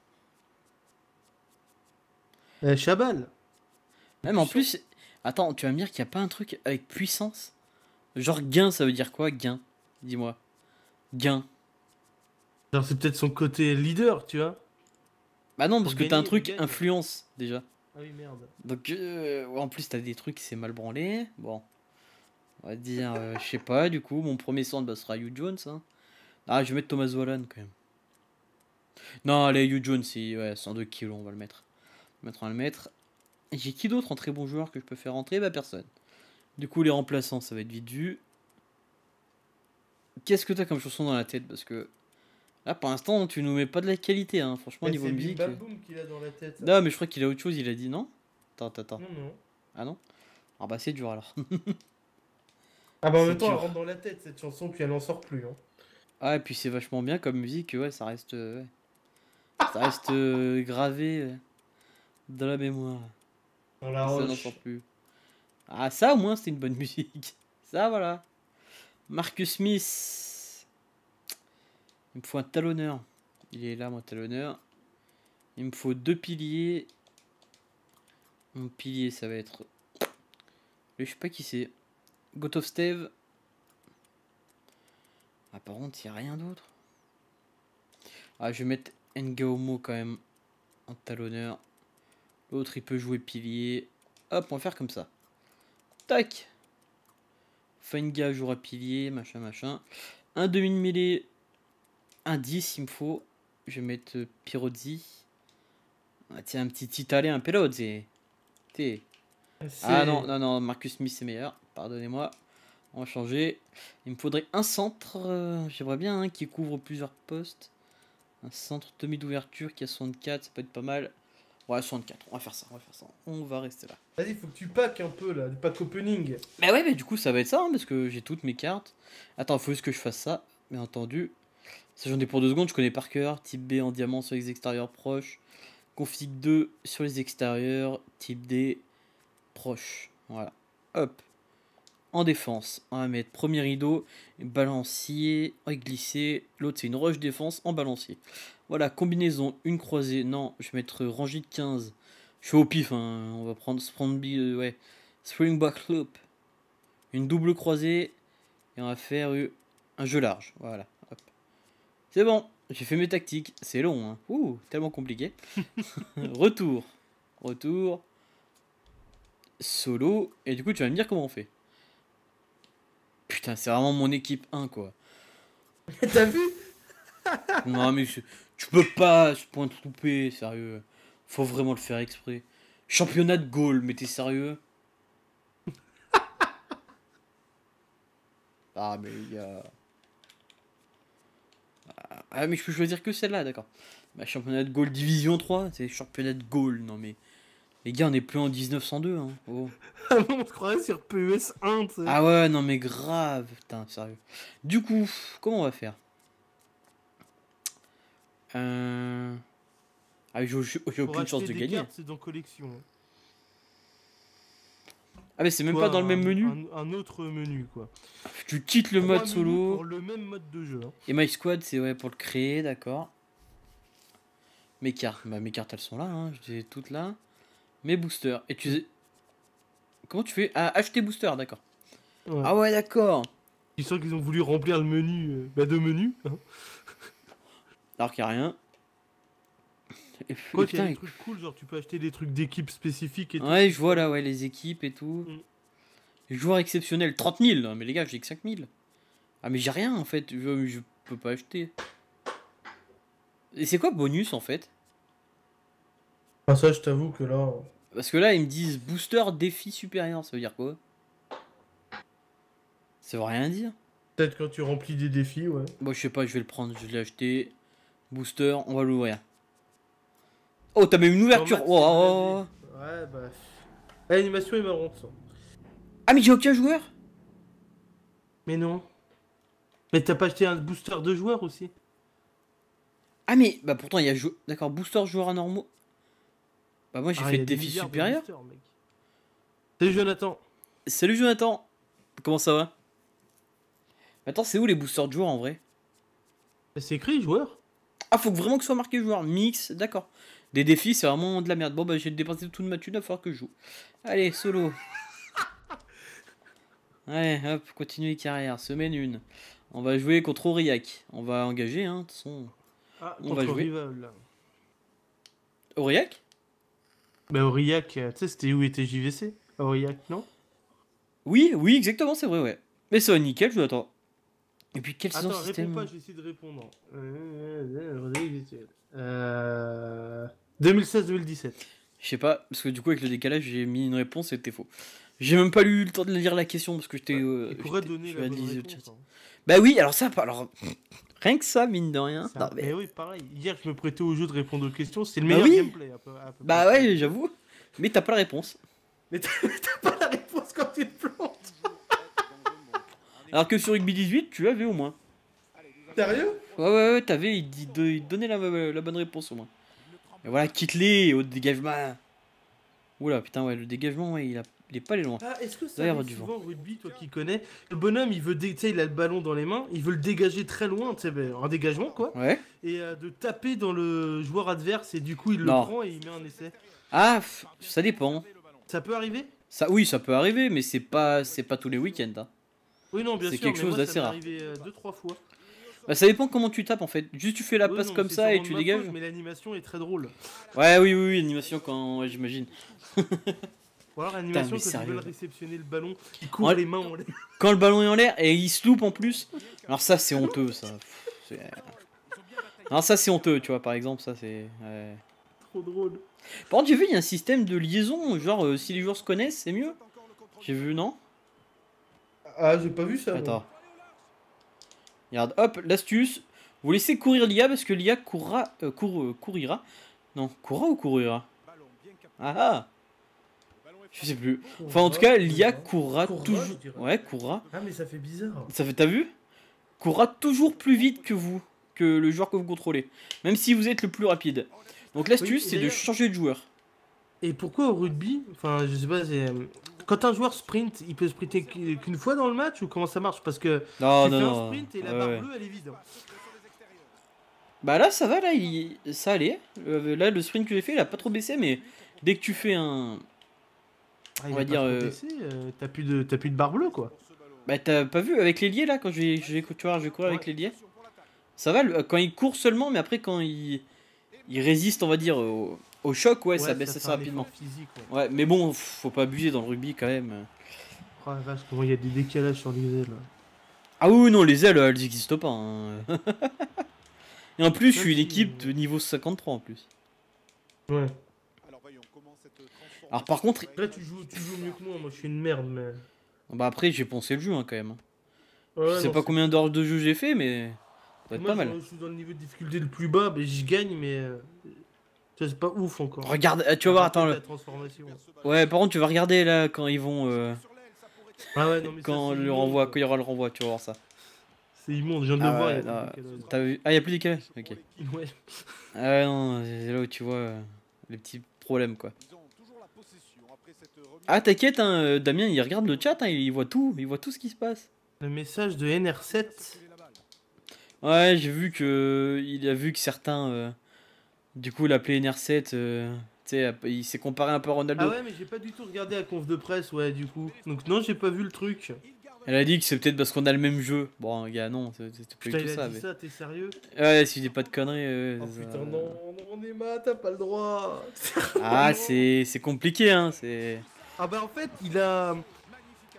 Euh, Chabal même en plus, attends, tu vas me dire qu'il n'y a pas un truc avec puissance Genre gain, ça veut dire quoi Gain Dis-moi. Gain. Genre c'est peut-être son côté leader, tu vois. Bah non, parce que t'as un truc influence déjà. Ah oui, merde. Donc euh, en plus, t'as des trucs qui s'est mal branlé. Bon. On va dire, euh, je sais pas, du coup, mon premier centre bah, sera Hugh Jones. Hein. Ah, je vais mettre Thomas Wallen quand même. Non, allez, Hugh Jones, c'est ouais, 102 kilos, on va le mettre. mettre, on va le mettre. J'ai qui d'autre en très bon joueur que je peux faire rentrer Bah personne. Du coup, les remplaçants, ça va être vite vu. Qu'est-ce que t'as comme chanson dans la tête Parce que là, pour l'instant, tu nous mets pas de la qualité, hein. franchement, au eh, niveau musique. Euh. Non, mais je crois qu'il a autre chose, il a dit non Attends, attends, attends. Non, non. Ah non Ah bah c'est dur alors. ah bah en même temps, elle rentre dans la tête cette chanson, puis elle n'en sort plus. Hein. Ah, et puis c'est vachement bien comme musique, ouais, ça reste. Euh, ça reste euh, gravé dans la mémoire plus. Ah, ça au moins, c'est une bonne musique. Ça, voilà. Marcus Smith. Il me faut un talonneur. Il est là, mon talonneur. Il me faut deux piliers. Mon pilier, ça va être. Je sais pas qui c'est. Got of Steve. Ah, il n'y a rien d'autre. Ah, je vais mettre Ngaomo quand même en talonneur. L'autre, il peut jouer pilier. Hop, on va faire comme ça. Tac Fenga jouera pilier, machin, machin. Un demi de mêlée. Un 10, il me faut. Je vais mettre euh, Pirozzi. Ah, tiens, un petit Italien, un Pelozzi. Ah non, non, non, Marcus Smith c'est meilleur. Pardonnez-moi. On va changer. Il me faudrait un centre. Euh, j'aimerais bien hein, qui couvre plusieurs postes. Un centre demi d'ouverture qui a 64, ça peut être pas mal. Ouais, 64, on va faire ça, on va faire ça. On va rester là. Vas-y, faut que tu pack un peu là, du pack opening. Mais bah ouais, mais du coup, ça va être ça, hein, parce que j'ai toutes mes cartes. Attends, faut que je fasse ça, bien entendu. Ça, j'en ai pour deux secondes, je connais par cœur. Type B en diamant sur les extérieurs proches. Config 2 sur les extérieurs. Type D proche. Voilà. Hop. En défense, on va mettre premier rideau, balancier, glisser. L'autre, c'est une roche défense en balancier. Voilà, combinaison, une croisée. Non, je vais mettre rangée de 15. Je suis au pif, hein. on va prendre euh, Spring back ouais. Loop. Une double croisée. Et on va faire euh, un jeu large. Voilà. C'est bon, j'ai fait mes tactiques. C'est long, hein. Ouh, tellement compliqué. Retour. Retour. Solo. Et du coup, tu vas me dire comment on fait. Putain, c'est vraiment mon équipe 1, quoi. T'as vu Non, mais je, tu peux pas ce point de sérieux. Faut vraiment le faire exprès. Championnat de Gaulle, mais t'es sérieux Ah, mais il y ah, ah, mais je peux choisir que celle-là, d'accord. Bah, championnat de Gaulle Division 3, c'est championnat de Gaulle, non mais. Les gars, on est plus en 1902, hein. non, oh. on se croirait sur PES 1, Ah ouais, non mais grave, putain, sérieux. Du coup, comment on va faire euh... Ah, j'ai aucune chance de gagner. C'est dans collection. Hein. Ah, mais c'est même pas dans le même menu. Un, autre menu, quoi. Ah, tu quittes le mode solo. le même mode de jeu. Hein. Et My Squad, c'est ouais, pour le créer, d'accord. Mes cartes, bah, mes cartes elles sont là, hein. je les toutes là. Mes boosters. Et tu Comment tu fais Ah, acheter booster, d'accord. Ah ouais, d'accord. Ils sont qu'ils ont voulu remplir le menu, euh, bah, deux menus. Hein alors qu'il n'y a rien. putain, y tu peux acheter des trucs d'équipe spécifiques et Ouais, je vois là, ouais, les équipes et tout. joueur mm. exceptionnel joueurs 30 000, mais les gars, j'ai que 5 000. Ah, mais j'ai rien en fait, je, je peux pas acheter. Et c'est quoi bonus en fait Enfin, ça, je t'avoue que là. Parce que là, ils me disent booster défi supérieur, ça veut dire quoi Ça veut rien dire. Peut-être quand tu remplis des défis, ouais. Bon, je sais pas, je vais le prendre, je vais l'acheter. Booster, on va l'ouvrir. Oh, t'as même une ouverture. Oh, oh, oh. Ouais, bah. L'animation est marrante. Ah, mais j'ai aucun joueur Mais non. Mais t'as pas acheté un booster de joueurs aussi Ah, mais bah pourtant, il y a. Jou... D'accord, booster joueur anormaux Bah, moi j'ai ah, fait le défi supérieur Salut Jonathan. Salut Jonathan. Comment ça va Attends, c'est où les boosters de joueurs en vrai bah, C'est écrit joueur ah, faut vraiment que soit marqué joueur. Mix, d'accord. Des défis, c'est vraiment de la merde. Bon, bah, j'ai dépensé toute ma thune, il va falloir que je joue. Allez, solo. ouais hop, continuer carrière. Semaine 1. On va jouer contre Aurillac. On va engager, hein, de toute façon. Ah, on va jouer. Aurillac Bah, Aurillac, euh, tu sais, c'était où était JVC Aurillac, non Oui, oui, exactement, c'est vrai, ouais. Mais ça va nickel, je attendre. Et puis quel Attends, réponds pas, j'essaie de répondre. 2016-2017. Euh, je sais pas, parce que du coup avec le décalage j'ai mis une réponse et c'était faux. J'ai même pas eu le temps de lire la question parce que j'étais. Euh, pourrait donner la réponse, hein. Bah oui, alors ça, alors rien que ça, mine de rien. mais... oui, pareil. Hier, je me prêtais au jeu de répondre aux questions. C'est le bah meilleur bah gameplay. peu, bah ouais, j'avoue. Mais t'as pas la réponse. Mais t'as pas la réponse quand tu te plantes. Alors que sur Rugby 18, tu avais au moins. Sérieux Ouais, ouais, ouais, t'avais, il, il, donnait la, bonne réponse au moins. Et voilà, quitte-les au dégagement. Oula, putain, ouais, le dégagement, il, est pas allé loin. Ah, est-ce que ça arrive souvent rugby, toi qui connais Le bonhomme, il veut, tu sais, il a le ballon dans les mains, il veut le dégager très loin, tu sais, ben, un dégagement, quoi. Ouais. Et euh, de taper dans le joueur adverse, et du coup, il le prend et il met un essai. Ah, ça dépend. Ça peut arriver ça, oui, ça peut arriver, mais c'est pas, c'est pas tous les week-ends. Hein. Oui, non, bien sûr. C'est quelque chose d'assez rare. Euh, fois. Bah, ça dépend comment tu tapes en fait. Juste tu fais la passe comme ça et tu dégages. mais l'animation est très drôle. Ouais, oui, oui, animation quand. j'imagine. Ou l'animation quand réceptionner le ballon, Quand le ballon est en l'air et il se loupe en plus. Alors ça, c'est honteux, ça. Alors ça, c'est honteux, tu vois, par exemple, ça, c'est. Trop drôle. Par contre, j'ai vu, il y a un système de liaison. Genre, euh, si les joueurs se connaissent, c'est mieux. J'ai vu, non ah, j'ai pas vu ça. Attends. Regarde, hop, l'astuce. Vous laissez courir l'IA parce que l'IA courra, euh, cour, euh, courira. Non, courra ou courira Ah ah Je sais plus. Enfin, en tout cas, l'IA courra, toujours. Ouais, courra. Ah, mais ça fait bizarre. Ça fait, t'as vu Courra toujours plus vite que vous, que le joueur que vous contrôlez. Même si vous êtes le plus rapide. Donc, l'astuce, c'est de changer de joueur. Et pourquoi au rugby Enfin, je sais pas, c'est euh, quand un joueur sprint, il peut sprinter qu'une fois dans le match ou comment ça marche Parce que non, non, un sprint et la barre bleue, elle est vide. Bah là, ça va, là, il... ça allait. Euh, là, le sprint que j'ai fait, il a pas trop baissé, mais dès que tu fais un. Ah, on va dire. Euh, euh, t'as plus, de... plus de barre bleue, quoi. Bah t'as pas vu avec l'ailier là quand j'ai je vais courir avec l'ailier. Ça va quand il court seulement mais après quand il il résiste on va dire au choc, ouais, ça baisse assez rapidement. Physique, ouais. mais bon, faut pas abuser dans le rugby quand même. Oh il y a des décalages sur les ailes. Ah oui, non, les ailes, elles existent pas. Hein. Et en plus, je suis une équipe de niveau 53 en plus. Ouais. Alors par contre... Là, tu joues, tu joues mieux que moi, moi je suis une merde, mais... Bah après, j'ai poncé le jeu hein, quand même. Hein. je sais pas combien d'heures de jeu j'ai fait, mais... Ça va être pas mal. Je, suis dans le niveau de difficulté le plus bas, mais je gagne, mais euh, c'est pas ouf encore. Regarde, euh, tu vas voir, attends. Le... Ouais, par contre, tu vas regarder là quand ils vont. Euh, ah ouais, quand le quand il y aura le renvoi, tu vas voir ça. C'est immonde, je viens de le ah voir. Euh, ah, il y a plus de Ok. Ah non, c'est là où tu vois les petits problèmes quoi. Ah, t'inquiète, hein, Damien, il regarde le chat, hein, il voit tout, il voit tout ce qui se passe. Le message de NR7. Ouais, j'ai vu que. Il a vu que certains. Du coup, appelé nr 7, il s'est comparé un peu à Ronaldo. Ah ouais, mais j'ai pas du tout regardé la conf de presse, ouais, du coup. Donc non, j'ai pas vu le truc. Elle a dit que c'est peut-être parce qu'on a le même jeu. Bon, hein, gars, non, c'est plus tout ça. Dit mais... ça, t'es sérieux Ouais, si j'ai pas de conneries. oh putain, non, on est mat, t'as pas le droit. ah, c'est compliqué, hein. c'est... Ah bah en fait, il a...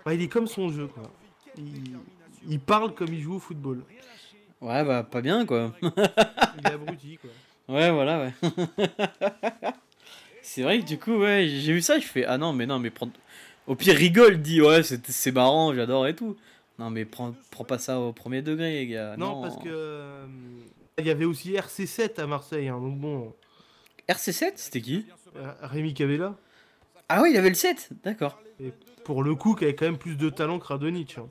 Bah, il est comme son jeu, quoi. Il... il parle comme il joue au football. Ouais, bah pas bien, quoi. il est abruti, quoi. Ouais, voilà, ouais. c'est vrai que du coup, ouais, j'ai vu ça, je fais ah non, mais non, mais prends. Au pire, rigole, dit ouais, c'est marrant, j'adore et tout. Non, mais prends, prends pas ça au premier degré, les gars. Non, parce que. Euh, il y avait aussi RC7 à Marseille, hein, donc bon. RC7 C'était qui euh, Rémi Cavella. Ah oui, il y avait le 7, d'accord. pour le coup, qui avait quand même plus de talent que Radonich. Hein.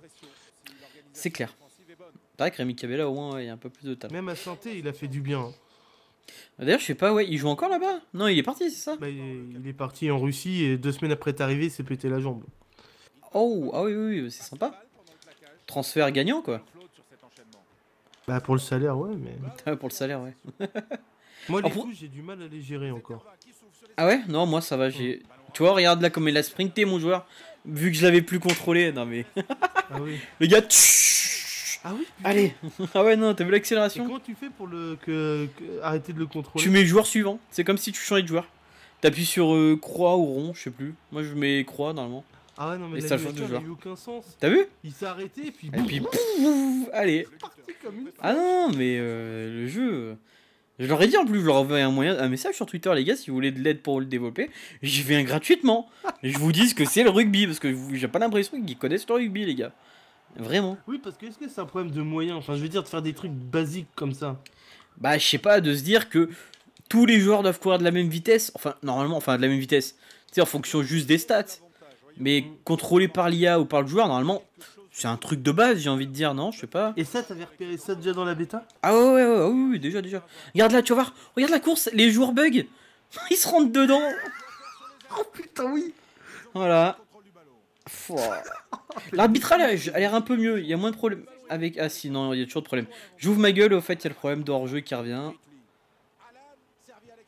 C'est clair. C'est vrai que Rémi Cabella, au moins, il y a un peu plus de talent. Même à santé, il a fait du bien. Hein. D'ailleurs, je sais pas, ouais, il joue encore là-bas Non, il est parti, c'est ça bah, il, est, parti en Russie et deux semaines après t'arriver, il s'est pété la jambe. Oh, ah oui, oui, oui c'est sympa. Transfert gagnant, quoi. Bah, pour le salaire, ouais, mais. Ah, pour le salaire, ouais. moi, les coups, j'ai du mal à les gérer encore. Ah ouais Non, moi, ça va, j'ai. Hmm. Tu vois, regarde là comme il a sprinté, mon joueur. Vu que je l'avais plus contrôlé, non mais. ah oui. gars. Ah oui Allez Ah ouais, non, t'as vu l'accélération Comment tu fais pour le que, arrêter de le contrôler Tu mets joueur suivant. C'est comme si tu changeais de joueur. T'appuies sur euh, croix ou rond, je sais plus. Moi, je mets croix normalement. Ah ouais, non, mais ça change aucun sens. T'as vu Il s'est arrêté et puis. Et allez. Ah non, mais euh, le jeu. Euh, je leur ai dit en plus, je leur avais un, moyen, un message sur Twitter, les gars, si vous voulez de l'aide pour le développer, j'y viens gratuitement. Et je vous dis que c'est le rugby, parce que j'ai pas l'impression qu'ils connaissent le rugby, les gars. Vraiment Oui, parce que est-ce que c'est un problème de moyens Enfin, je veux dire, de faire des trucs basiques comme ça. Bah, je sais pas, de se dire que tous les joueurs doivent courir de la même vitesse. Enfin, normalement, enfin, de la même vitesse. Tu sais, en fonction juste des stats. Mais contrôlé par l'IA ou par le joueur, normalement, c'est un truc de base, j'ai envie de dire, non Je sais pas. Et ça, t'avais repéré ça déjà dans la bêta Ah ouais, ouais, ouais, ah oui, déjà, déjà. Regarde là, tu vas voir. Regarde la course, les joueurs bug. Ils se rentrent dedans. oh putain, oui Voilà. L'arbitrage a l'air un peu mieux. Il y a moins de problèmes avec. Ah si, non, il y a toujours de problèmes. J'ouvre ma gueule, au fait, il y a le problème de hors-jeu qui revient.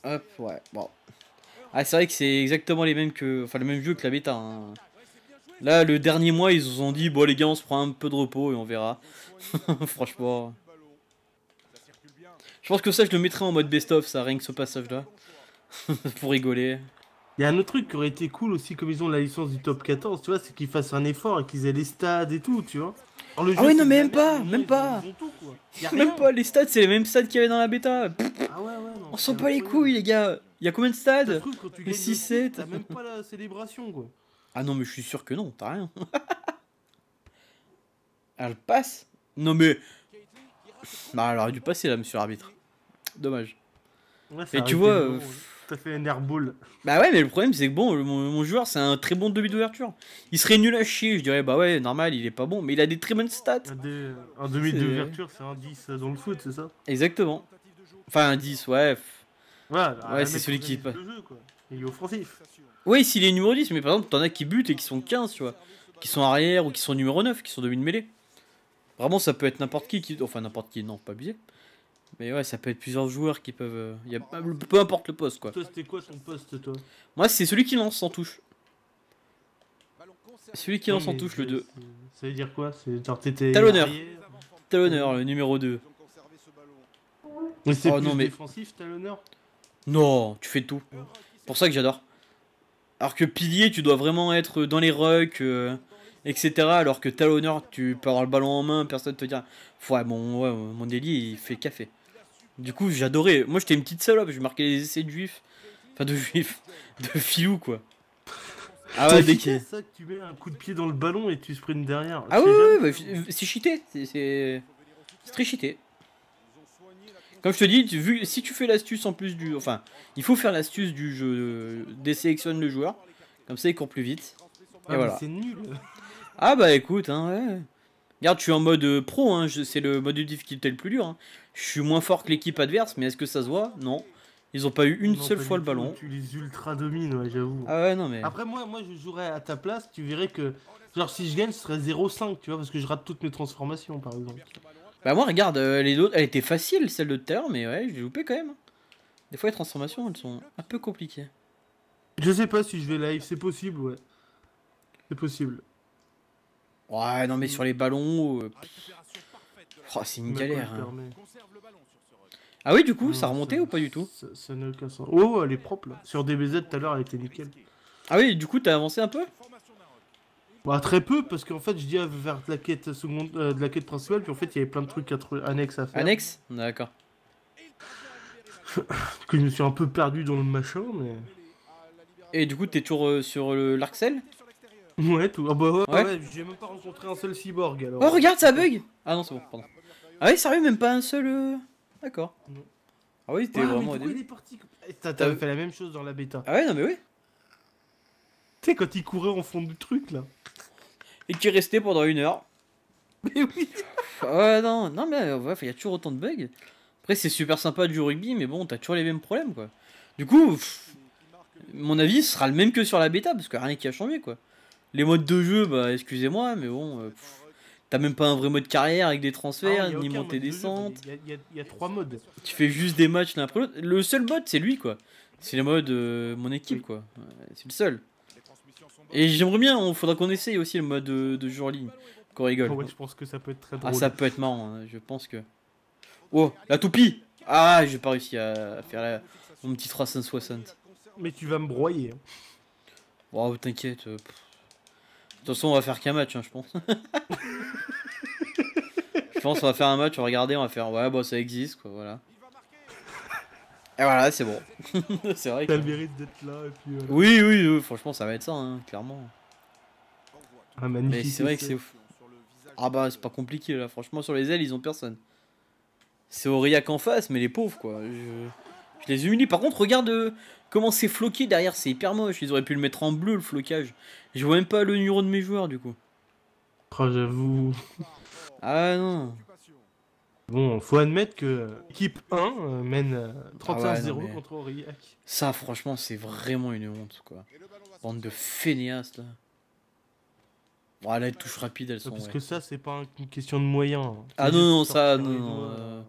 Hop, ouais, bon. Ah, c'est vrai que c'est exactement les mêmes que. Enfin, le même jeu que la bêta. Hein. Là, le dernier mois, ils se ont dit bon, les gars, on se prend un peu de repos et on verra. Franchement. Je pense que ça, je le mettrai en mode best-of, ça, rien que ce passage-là. Pour rigoler. Il y a un autre truc qui aurait été cool aussi, comme ils ont la licence du top 14, tu vois, c'est qu'ils fassent un effort et qu'ils aient les stades et tout, tu vois. ah oui, non, mais même pas, même pas. même pas, les stades, c'est les mêmes stades qu'il y avait dans la bêta. Ah On s'en pas les couilles, les gars. Il y a combien de stades Les 6-7. même pas la célébration, quoi. Ah non, mais je suis sûr que non, t'as rien. Elle passe Non, mais. Bah, elle aurait dû passer là, monsieur arbitre. Dommage. et tu vois. Euh, T'as fait un ball Bah ouais, mais le problème, c'est que bon, mon, joueur, c'est un très bon demi d'ouverture. Il serait nul à chier. Je dirais, bah ouais, normal, il est pas bon, mais il a des très bonnes stats. Des... Un demi d'ouverture, c'est un 10 dans le foot, c'est ça Exactement. Enfin, un 10, ouais. Ouais, bah, c'est celui qui. Pas... Il est offensif. Oui, s'il est numéro 10, mais par exemple, t'en as qui butent et qui sont 15, tu vois. Qui sont arrière ou qui sont numéro 9, qui sont demi de mêlée. Vraiment, ça peut être n'importe qui, qui. Enfin, n'importe qui, non, pas abusé. Mais ouais, ça peut être plusieurs joueurs qui peuvent. Euh, peu importe le poste, quoi. c'était quoi ton poste, toi Moi, c'est celui qui lance sans touche. Celui qui lance en touche, le 2. Ça veut dire quoi Talonneur. Euh, talonneur, le numéro 2. Mais oh, non, mais... Non, tu fais tout. C'est pour ça que j'adore. Alors que pilier, tu dois vraiment être dans les rucks, euh, etc. Alors que talonneur, tu peux avoir le ballon en main, personne te dit Ouais, bon, ouais, mon délit, il fait café. Du coup, j'adorais. Moi, j'étais une petite salope, je marquais les essais de juifs. Enfin, de juifs. De filou, quoi. Ah ouais, dès que... ça que tu mets un coup de pied dans le ballon et tu sprints derrière. Ah ouais, ouais, ouais hein. c'est cheaté. C'est très cheaté. Comme je te dis, vu, si tu fais l'astuce en plus du. Enfin, il faut faire l'astuce du jeu. Désélectionne le joueur. Comme ça, il court plus vite. Et ah, voilà. C'est nul. Ah bah écoute, hein, ouais. Regarde, je suis en mode euh, pro, hein, c'est le mode de difficulté le plus dur. Hein je suis moins fort que l'équipe adverse, mais est-ce que ça se voit Non. Ils ont pas eu une seule fois le ballon. Tu les ultra domines, ouais, j'avoue. Ah ouais, non mais. Après moi, moi je jouerais à ta place, tu verrais que genre si je gagne, ce serait 0-5, tu vois, parce que je rate toutes mes transformations par exemple. Bah moi regarde, euh, les autres, elle était facile celle de terre, mais ouais, j'ai loupé quand même. Des fois les transformations, elles sont un peu compliquées. Je sais pas si je vais live, c'est possible, ouais. C'est possible. Ouais, non mais sur les ballons. Euh, Oh, c'est une galère. Hein. Ah oui, du coup, ça remontait ou pas du tout Oh, elle est propre là. Sur DBZ tout à l'heure, elle était nickel. Ah oui, du coup, t'as avancé un peu Bah, très peu, parce qu'en fait, je dis vers la quête, euh, de la quête principale, puis en fait, il y avait plein de trucs annexes à faire. Annexes D'accord. que je me suis un peu perdu dans le machin, mais. Et du coup, t'es toujours euh, sur le l'Arxel Ouais, tout. Ah bah ouais, j'ai même pas rencontré un seul cyborg alors. Oh, regarde, ça bug Ah non, c'est bon, pardon. Ah oui, sérieux, même pas un seul. Euh, d'accord. Ah oui, t'es vraiment ah fait la même chose dans la bêta. Ah ouais, non mais oui. Tu sais, quand il courait en fond du truc là. Et qui restait pendant une heure. Mais oui ouais, non, non mais euh, il y a toujours autant de bugs. Après, c'est super sympa du rugby, mais bon, t'as toujours les mêmes problèmes quoi. Du coup, mon avis sera le même que sur la bêta, parce que rien qui a changé quoi. Les modes de jeu, bah excusez-moi, mais bon. Euh, T'as même pas un vrai mode carrière avec des transferts, ah ni montée descente. Il y, a trois modes. Tu fais juste des matchs l'un après l'autre. Le seul mode, c'est lui, quoi. C'est le mode euh, mon équipe, quoi. C'est le seul. Et j'aimerais bien, on faudra qu'on essaye aussi le mode de, de jour ligne. Qu'on rigole. je pense que ça peut être très ah, drôle. Ah, ça peut être marrant, hein, je pense que. Oh, la toupie Ah, j'ai pas réussi à faire mon petit 360. Mais tu vas me broyer. Oh, t'inquiète. Euh, de toute façon, on va faire qu'un match, hein, je pense. je pense on va faire un match, on va regarder, on va faire ouais, bon, ça existe, quoi, voilà. Et voilà, c'est bon. c'est vrai. T'as le mérite d'être là. Et puis oui, oui, franchement, ça va être ça, hein, clairement. Ah, magnifique. Mais c'est vrai que c'est Ah bah, c'est pas compliqué là, franchement, sur les ailes, ils ont personne. C'est Aurillac en face, mais les pauvres, quoi. Je, les humilie. Par contre, regarde euh, comment c'est floqué derrière, c'est hyper moche. Ils auraient pu le mettre en bleu, le flocage. Je vois même pas le numéro de mes joueurs du coup. Oh, j'avoue. Ah non. Bon, faut admettre que l'équipe 1 euh, mène 35-0 euh, ah contre Aurillac. Ça, franchement, c'est vraiment une honte, quoi. Bande de fainéastes là. Bon, là, touche touchent rapide, elles sont. Parce que ça, c'est pas une question de moyens. Hein. Ah non, non, ça, non. non euh.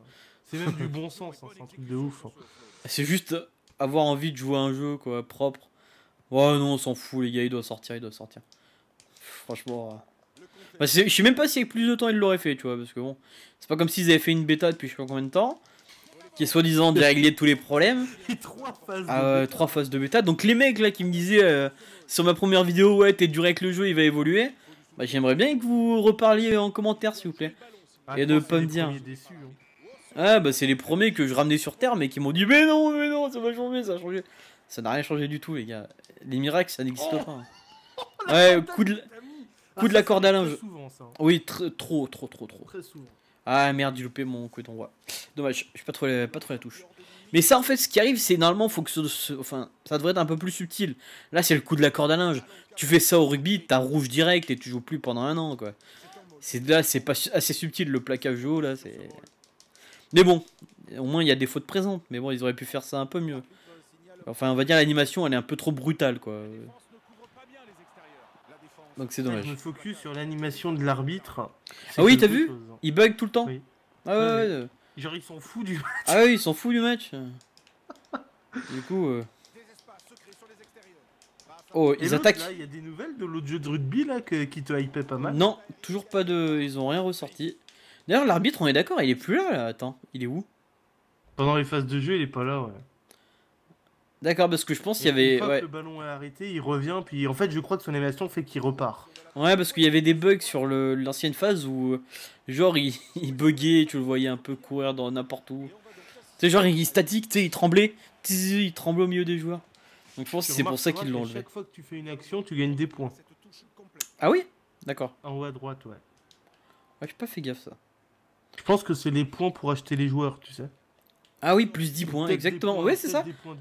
C'est même du bon sens, hein, c'est un truc de ouf. Hein. C'est juste avoir envie de jouer un jeu, quoi, propre. Oh non, on s'en fout, les gars, il doit sortir, il doit sortir. franchement. Euh. Bah, je sais même pas si avec plus de temps il l'aurait fait, tu vois, parce que bon, c'est pas comme s'ils avaient fait une bêta depuis je sais pas combien de temps, qui est soi-disant de régler tous les problèmes. trois phases, de ah, trois phases de bêta. Donc les mecs là qui me disaient euh, sur ma première vidéo, ouais, t'es dur avec le jeu, il va évoluer. Bah, j'aimerais bien que vous reparliez en commentaire, s'il vous plaît. Ah, Et de pas me dire. Hein. Ah, bah, c'est les premiers que je ramenais sur Terre, mais qui m'ont dit, mais non, mais non, ça va changer, ça va changer ça n'a rien changé du tout, les gars. Les miracles, ça n'existe oh. pas. ouais, coup de, coup de ah, la corde à linge. Oui, trop, trop, trop, trop. Ah merde, j'ai loupé mon coup d'envoi. Dommage, je suis pas trop, la, touche. Mais ça, en fait, ce qui arrive, c'est normalement, faut que ça devrait être un peu plus subtil. Là, c'est le coup de la corde à linge. Tu fais ça au rugby, t'as rouge direct et tu joues plus pendant un an, quoi. C'est là, c'est pas assez subtil le plaquage haut, là. Mais bon, au moins il y a des fautes présentes. Mais bon, ils auraient pu faire ça un peu mieux. Enfin, on va dire l'animation, elle est un peu trop brutale, quoi. Donc c'est dommage. Je me focus sur l'animation de l'arbitre. Ah oui, t'as vu hein. Il bug tout le temps. Oui. Ah ouais, Genre, ils s'en fous du match. Ah oui, ils s'en fous du match. du coup. Euh. Bah, oh, ils attaquent. Il y a des nouvelles de l'autre jeu de rugby là qui te hypait pas mal. Non, toujours pas de. Ils ont rien ressorti. D'ailleurs, l'arbitre, on est d'accord, il est plus là, là. Attends, il est où Pendant les phases de jeu, il est pas là, ouais. D'accord, parce que je pense qu'il y avait. le ballon est arrêté, il revient, puis en fait, je crois que son animation fait qu'il repart. Ouais, parce qu'il y avait des bugs sur l'ancienne phase où, euh, genre, il, buguait, tu le voyais un peu courir dans n'importe où. Tu genre, il, statique, tu sais, il tremblait. Il tremblait au milieu des joueurs. Donc je pense que c'est pour ça qu'ils l'ont Chaque fois que tu fais une action, tu gagnes des points. Ah oui D'accord. En haut à droite, ouais. Ouais, j'ai pas fait gaffe ça. Je pense que c'est les points pour acheter les joueurs, tu sais. Ah oui, plus 10 points, exactement. ouais, c'est ça. Hein.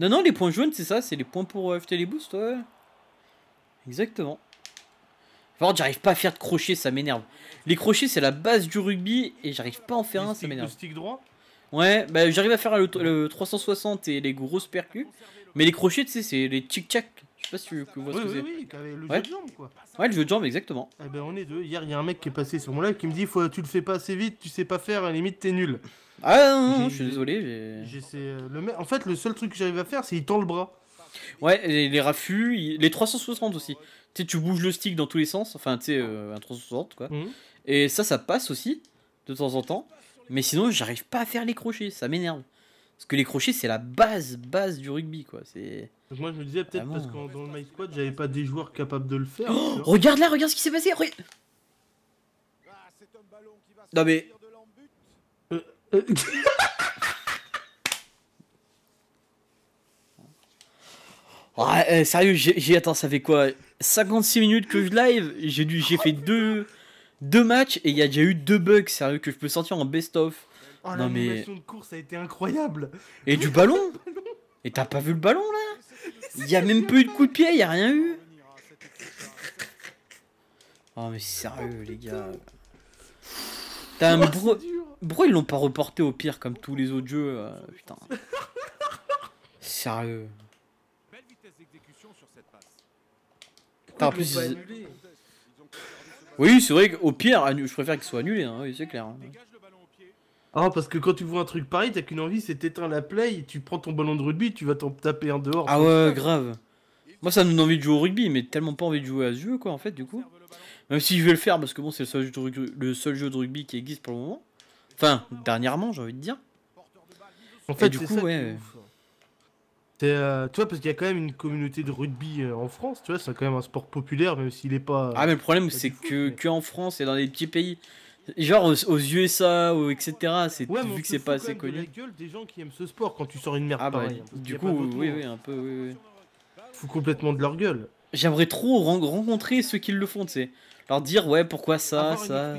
Non, non, les points jaunes, c'est ça, c'est les points pour acheter euh, les boosts, ouais. Exactement. alors oh, j'arrive pas à faire de crochets, ça m'énerve. Les crochets, c'est la base du rugby et j'arrive pas à en faire un, ça m'énerve. stick droit Ouais, bah, j'arrive à faire le, 360 et les grosses percus. Mais les crochets, tu sais, c'est les tic-tac. Je sais pas si tu vois ce que oui, le jeu de jambes, quoi. Ouais, le jeu de jambes, exactement. Eh ben, on est deux. Hier, il y a un mec qui est passé sur mon live qui me dit Faut, Tu le fais pas assez vite, tu sais pas faire, limite, t'es nul. Ah non, je suis désolé. J'essaie. Euh, le En fait, le seul truc que j'arrive à faire, c'est il tend le bras. Ouais, les, les raffus, les 360 aussi. Tu sais, tu bouges le stick dans tous les sens, enfin, tu sais, euh, un 360 quoi. Mhm. Et ça, ça passe aussi, de temps en temps. Mais sinon, j'arrive pas à faire les crochets, ça m'énerve. Parce que les crochets, c'est la base, base du rugby, quoi. C'est. Moi, je me disais peut-être parce que dans le MySquad j'avais pas des joueurs capables de le faire. Oh regarde là, regarde ce qui s'est passé. Ah, non mais euh, euh, sérieux, j'ai attends, ça fait quoi 56 minutes que je live, j'ai dû j'ai fait deux deux matchs et il y a déjà eu deux bugs sérieux que je peux sentir en best of. Oh, non mais de course a été incroyable. Et du ballon Et t'as pas vu le ballon là Il y a même pas eu de coup de pied, il y a rien eu. Oh mais sérieux les gars. T'as un bro... Pourquoi ils l'ont pas reporté au pire comme tous les autres jeux euh, Putain. Sérieux. en plus, Oui, c'est vrai qu'au pire, je préfère qu'il soit annulé, hein, c'est clair. Hein. Ah, parce que quand tu vois un truc pareil, t'as qu'une envie, c'est t'éteindre la play, tu prends ton ballon de rugby, tu vas t'en taper un dehors. Ah ouais, grave. Moi, ça me donne envie de jouer au rugby, mais tellement pas envie de jouer à ce jeu, quoi, en fait, du coup. Même si je vais le faire, parce que bon, c'est le seul jeu de rugby qui existe pour le moment. Enfin, dernièrement, j'ai envie de dire. En fait, du coup, ouais. Euh, tu vois, parce qu'il y a quand même une communauté de rugby euh, en France, tu vois, c'est quand même un sport populaire, même s'il est pas. Ah, mais le problème, c'est que, en France et dans les petits pays. Genre aux, USA, ou etc., c'est vu que c'est pas assez connu. des gens qui aiment ce sport quand tu sors une merde ah, bah, Du coup, oui, oui, un peu, oui, complètement de leur gueule. J'aimerais trop rencontrer ceux qui le font, tu sais. Alors dire, ouais, pourquoi ça, ça.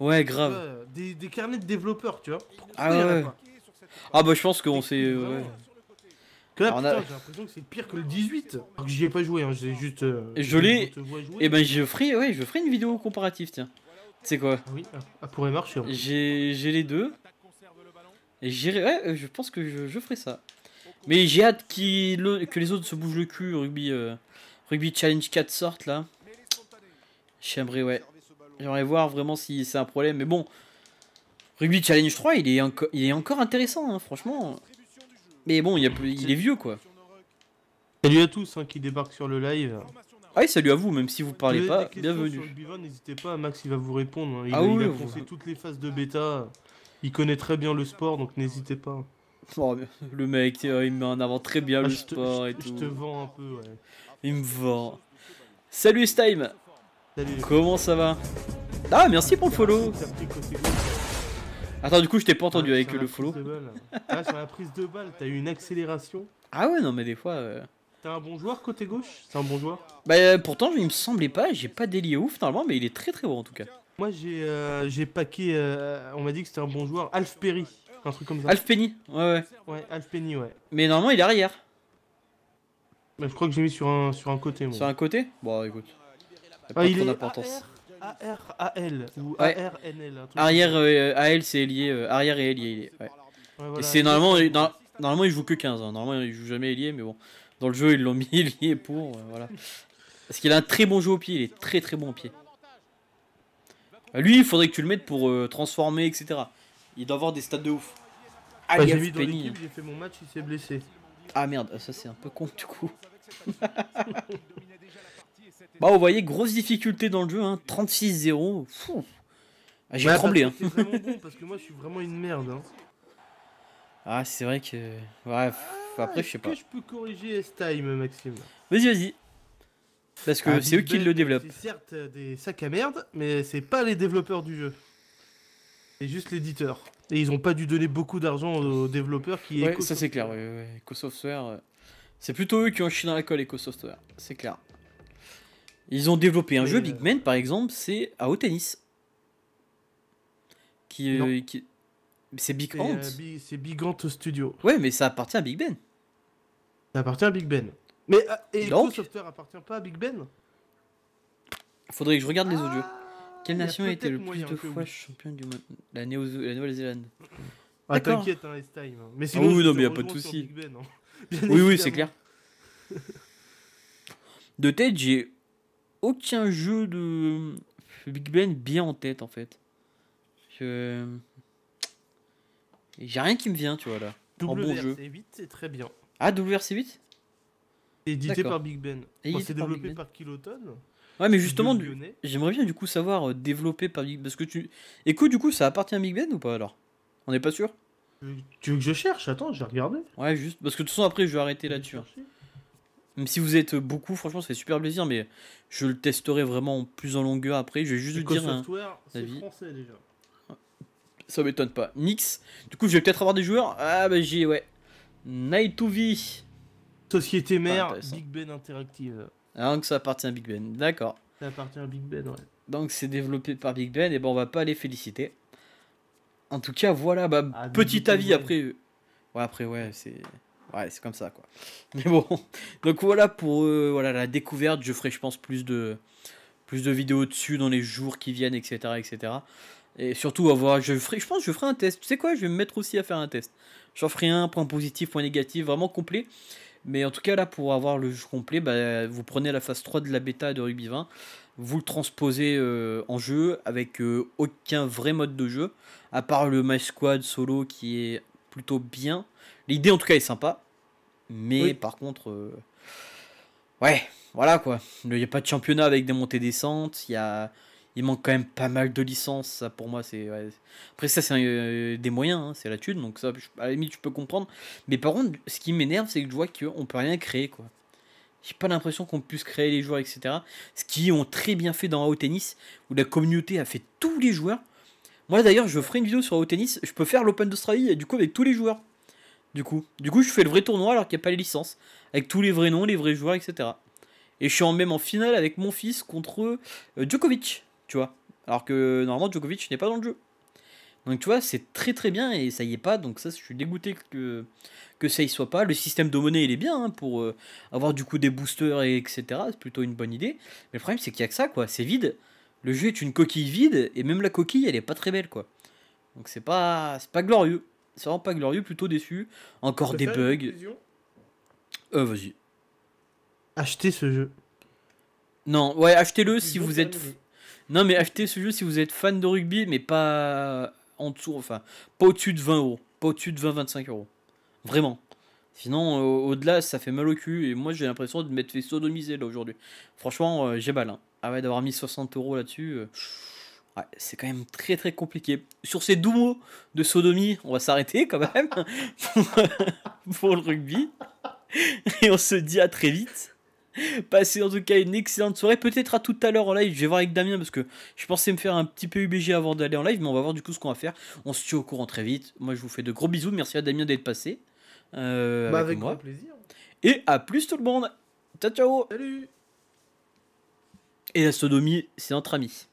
Ouais, grave. des, carnets de développeurs, tu vois. Ah, ah bah je pense qu'on sait euh, Que j'ai l'impression que c'est pire que le 18. que j'y pas joué, hein, j'ai juste. Euh, je l'ai. Et eh ben je ferai, ouais, je ferai une vidéo comparative, tiens. Tu sais quoi Oui, ah, ah, pourrait marcher. J'ai les deux. Et j'irai. Ouais, euh, je pense que je, ferai ça. Mais j'ai hâte que les autres se bougent le cul, rugby, rugby challenge 4 sorte là. J'aimerais, ouais. J'aimerais voir vraiment si c'est un problème. Mais bon, Rugby Challenge 3, il est, il est encore intéressant, hein, franchement. Mais bon, il, il est vieux, quoi. Salut à tous hein, qui débarquent sur le live. Ah oui, salut à vous, même si vous parlez pas, bienvenue. N'hésitez pas, Max il va vous répondre. Hein. Ah il, a toutes les phases de bêta. Il connaît très bien le sport, donc n'hésitez pas. Oh, le mec, euh, il met en avant très bien ah, le sport et Je te vends un peu, ouais. Il me vend. Salut, Stime Comment ça va Ah, merci pour le follow. Attends, du coup, je t'ai pas entendu ah, avec le follow. Ah, sur la prise de balle, t'as eu une accélération. Ah ouais, non, mais des fois. Euh. T'as un bon joueur côté gauche C'est un bon joueur Bah pourtant il me semblait pas, j'ai pas délié ouf normalement mais il est très très bon en tout cas. Moi j'ai euh, j'ai paqué, euh, on m'a dit que c'était un bon joueur, Alf Perry, un truc comme ça. Alf Penny Ouais ouais. Ouais Alf Penny ouais. Mais normalement il est arrière. Bah, je crois que j'ai mis sur un, sur un côté moi. Sur un côté Bon écoute pas ah, il trop AR, AL ou ARNL. Arrière, AL, euh, c'est lié euh, arrière et ailier. il est- ouais. Et c'est normalement, normalement, il joue que 15. Hein. Normalement, il joue jamais ailier, mais bon. Dans le jeu, ils l'ont mis ailier pour. Euh, voilà. Parce qu'il a un très bon jeu au pied. Il est très très bon au pied. Lui, il faudrait que tu le mettes pour transformer, etc. Il doit avoir des stats de ouf. Ah, j'ai fait mon match, il s'est blessé. Ah merde, ah, ça c'est un peu con du coup. Bah, vous voyez, grosse difficulté dans le jeu, hein. 36-0. Fou. Ah, j'ai tremblé. Hein. vraiment bon parce que moi, je suis vraiment une merde. Hein. Ah, c'est vrai que. Ouais, ah, après, je sais pas. Que je peux corriger S-Time, Maxime Vas-y, vas-y. Parce que ah, c'est eux qui le développent. certes euh, des sacs à merde, mais c'est pas les développeurs du jeu. C'est juste l'éditeur. Et ils ont pas dû donner beaucoup d'argent aux développeurs qui. Ouais, ça c'est clair. Ouais, ouais. Euh, c'est plutôt eux qui ont chié dans la colle Ecosoftware, C'est clair. Ils ont développé un jeu, euh, Big Ben, par exemple, c'est à tennis. Qui, euh, euh, C'est Big Ant. c'est Big Ant Studio. Ouais, mais ça appartient à Big Ben. Ça appartient à Big Ben. Mais et Donc, Software appartient pas à Big Ben Faudrait que je regarde les audios. Ah, Quelle nation a été le plus de fois champion du monde La, Nouvelle-Zélande. Ah, t'inquiète, hein, time. Hein. Mais ah oui, non, mais y pas de soucis. Ben, hein. oui, oui, c'est clair. De tête, j'ai aucun jeu de euh, Big Ben bien en tête en fait. J'ai rien qui me vient, tu vois là. WRC8 c'est très bien. Ah, WRC8 Édité par Big Ben. c'est développé ben. par, Kiloton. Ouais, mais justement, j'aimerais bien du coup savoir développer euh, développé par Big Ben. Parce que tu. Écoute, du coup, ça appartient à Big Ben ou pas alors On n'est pas sûr euh, Tu veux que je cherche Attends, je vais Ouais, juste. Parce que de toute façon, après, je vais arrêter là-dessus. Hein. Même si vous êtes beaucoup, franchement, ça fait super plaisir, mais je le testerai vraiment plus en longueur après. Je vais juste le dire hein, Software, c'est français déjà. Ça m'étonne pas. Nix. Du coup, je vais peut-être avoir des joueurs. Ah bah j'ai ouais. Night to V. Société mère, Big Ben Interactive. Ah, donc ça appartient à Big Ben, d'accord. Ça appartient à Big Ben, ouais. Donc c'est développé par Big Ben, et eh ben on va pas les féliciter. En tout cas, voilà, bah, ah, petit ben, avis après. Ouais, après, ouais, c'est. Ouais, c'est comme ça, quoi. Mais bon, donc voilà pour euh, voilà, la découverte. Je ferai, je pense, plus de, plus de vidéos dessus dans les jours qui viennent, etc. etc. Et surtout, avoir, je, ferai, je pense je ferai un test. Tu sais quoi Je vais me mettre aussi à faire un test. J'en ferai un, point positif, point négatif, vraiment complet. Mais en tout cas, là, pour avoir le jeu complet, bah, vous prenez la phase 3 de la bêta de Ruby 20, vous le transposez euh, en jeu avec euh, aucun vrai mode de jeu, à part le My Squad solo qui est plutôt bien. L'idée, en tout cas, est sympa. Mais par contre, euh, ouais, voilà quoi. Il n'y a pas de championnat avec des montées-descentes. Il y a, il manque quand même pas mal de licences. Ça, pour moi, c'est. Après, ça, c'est euh, des moyens, hein, c'est la thune. Donc, ça, à la limite, tu peux comprendre. Mais par contre, ce qui m'énerve, c'est que je vois qu'on peut rien créer quoi. J'ai pas l'impression qu'on puisse créer les joueurs, etc. Ce qu'ils ont très bien fait dans Haut Tennis, où la communauté a fait tous les joueurs. Moi d'ailleurs, je ferai une vidéo sur Haut Tennis. Je peux faire l'Open d'Australie, du coup, avec tous les joueurs du coup. Du coup, je fais le vrai tournoi alors qu'il n'y a pas les licences. Avec tous les vrais noms, les vrais joueurs, etc. Et je suis en même en finale avec mon fils contre euh, Djokovic, tu vois. Alors que normalement, Djokovic n'est pas dans le jeu. Donc tu vois, c'est très très bien et ça y est pas. Donc ça, je suis dégoûté que, que ça y soit pas. Le système de monnaie, il est bien hein, pour euh, avoir du coup des boosters, et etc. C'est plutôt une bonne idée. Mais le problème, c'est qu'il n'y a que ça, quoi. C'est vide. Le jeu est une coquille vide et même la coquille, elle n'est pas très belle, quoi. Donc c'est pas, c'est pas glorieux c'est vraiment pas glorieux, plutôt déçu. Encore des bugs. Euh, vas-y. Achetez ce jeu. Non, ouais, achetez-le si vous êtes. Non, mais achetez ce jeu si vous êtes fan de rugby, mais pas en dessous, enfin, pas au-dessus de 20 euros, pas au-dessus de 20-25 euros. Vraiment. Sinon, euh, au-delà, ça fait mal au cul. Et moi, j'ai l'impression de m'être fait sodomiser là aujourd'hui. Franchement, euh, j'ai mal. Hein. Ah ouais, d'avoir mis 60 euros là-dessus. Euh, c'est quand même très très compliqué. Sur ces deux mots de sodomie, on va s'arrêter quand même pour le rugby. Et on se dit à très vite. Passez en tout cas une excellente soirée. Peut-être à tout à l'heure en live. Je vais voir avec Damien parce que je pensais me faire un petit peu UBG avant d'aller en live. Mais on va voir du coup ce qu'on va faire. On se tue au courant très vite. Moi je vous fais de gros bisous. Merci à Damien d'être passé. Euh, bah, avec, moi. Et à plus tout le monde. Ciao ciao. Salut. Et la sodomie, c'est notre amis.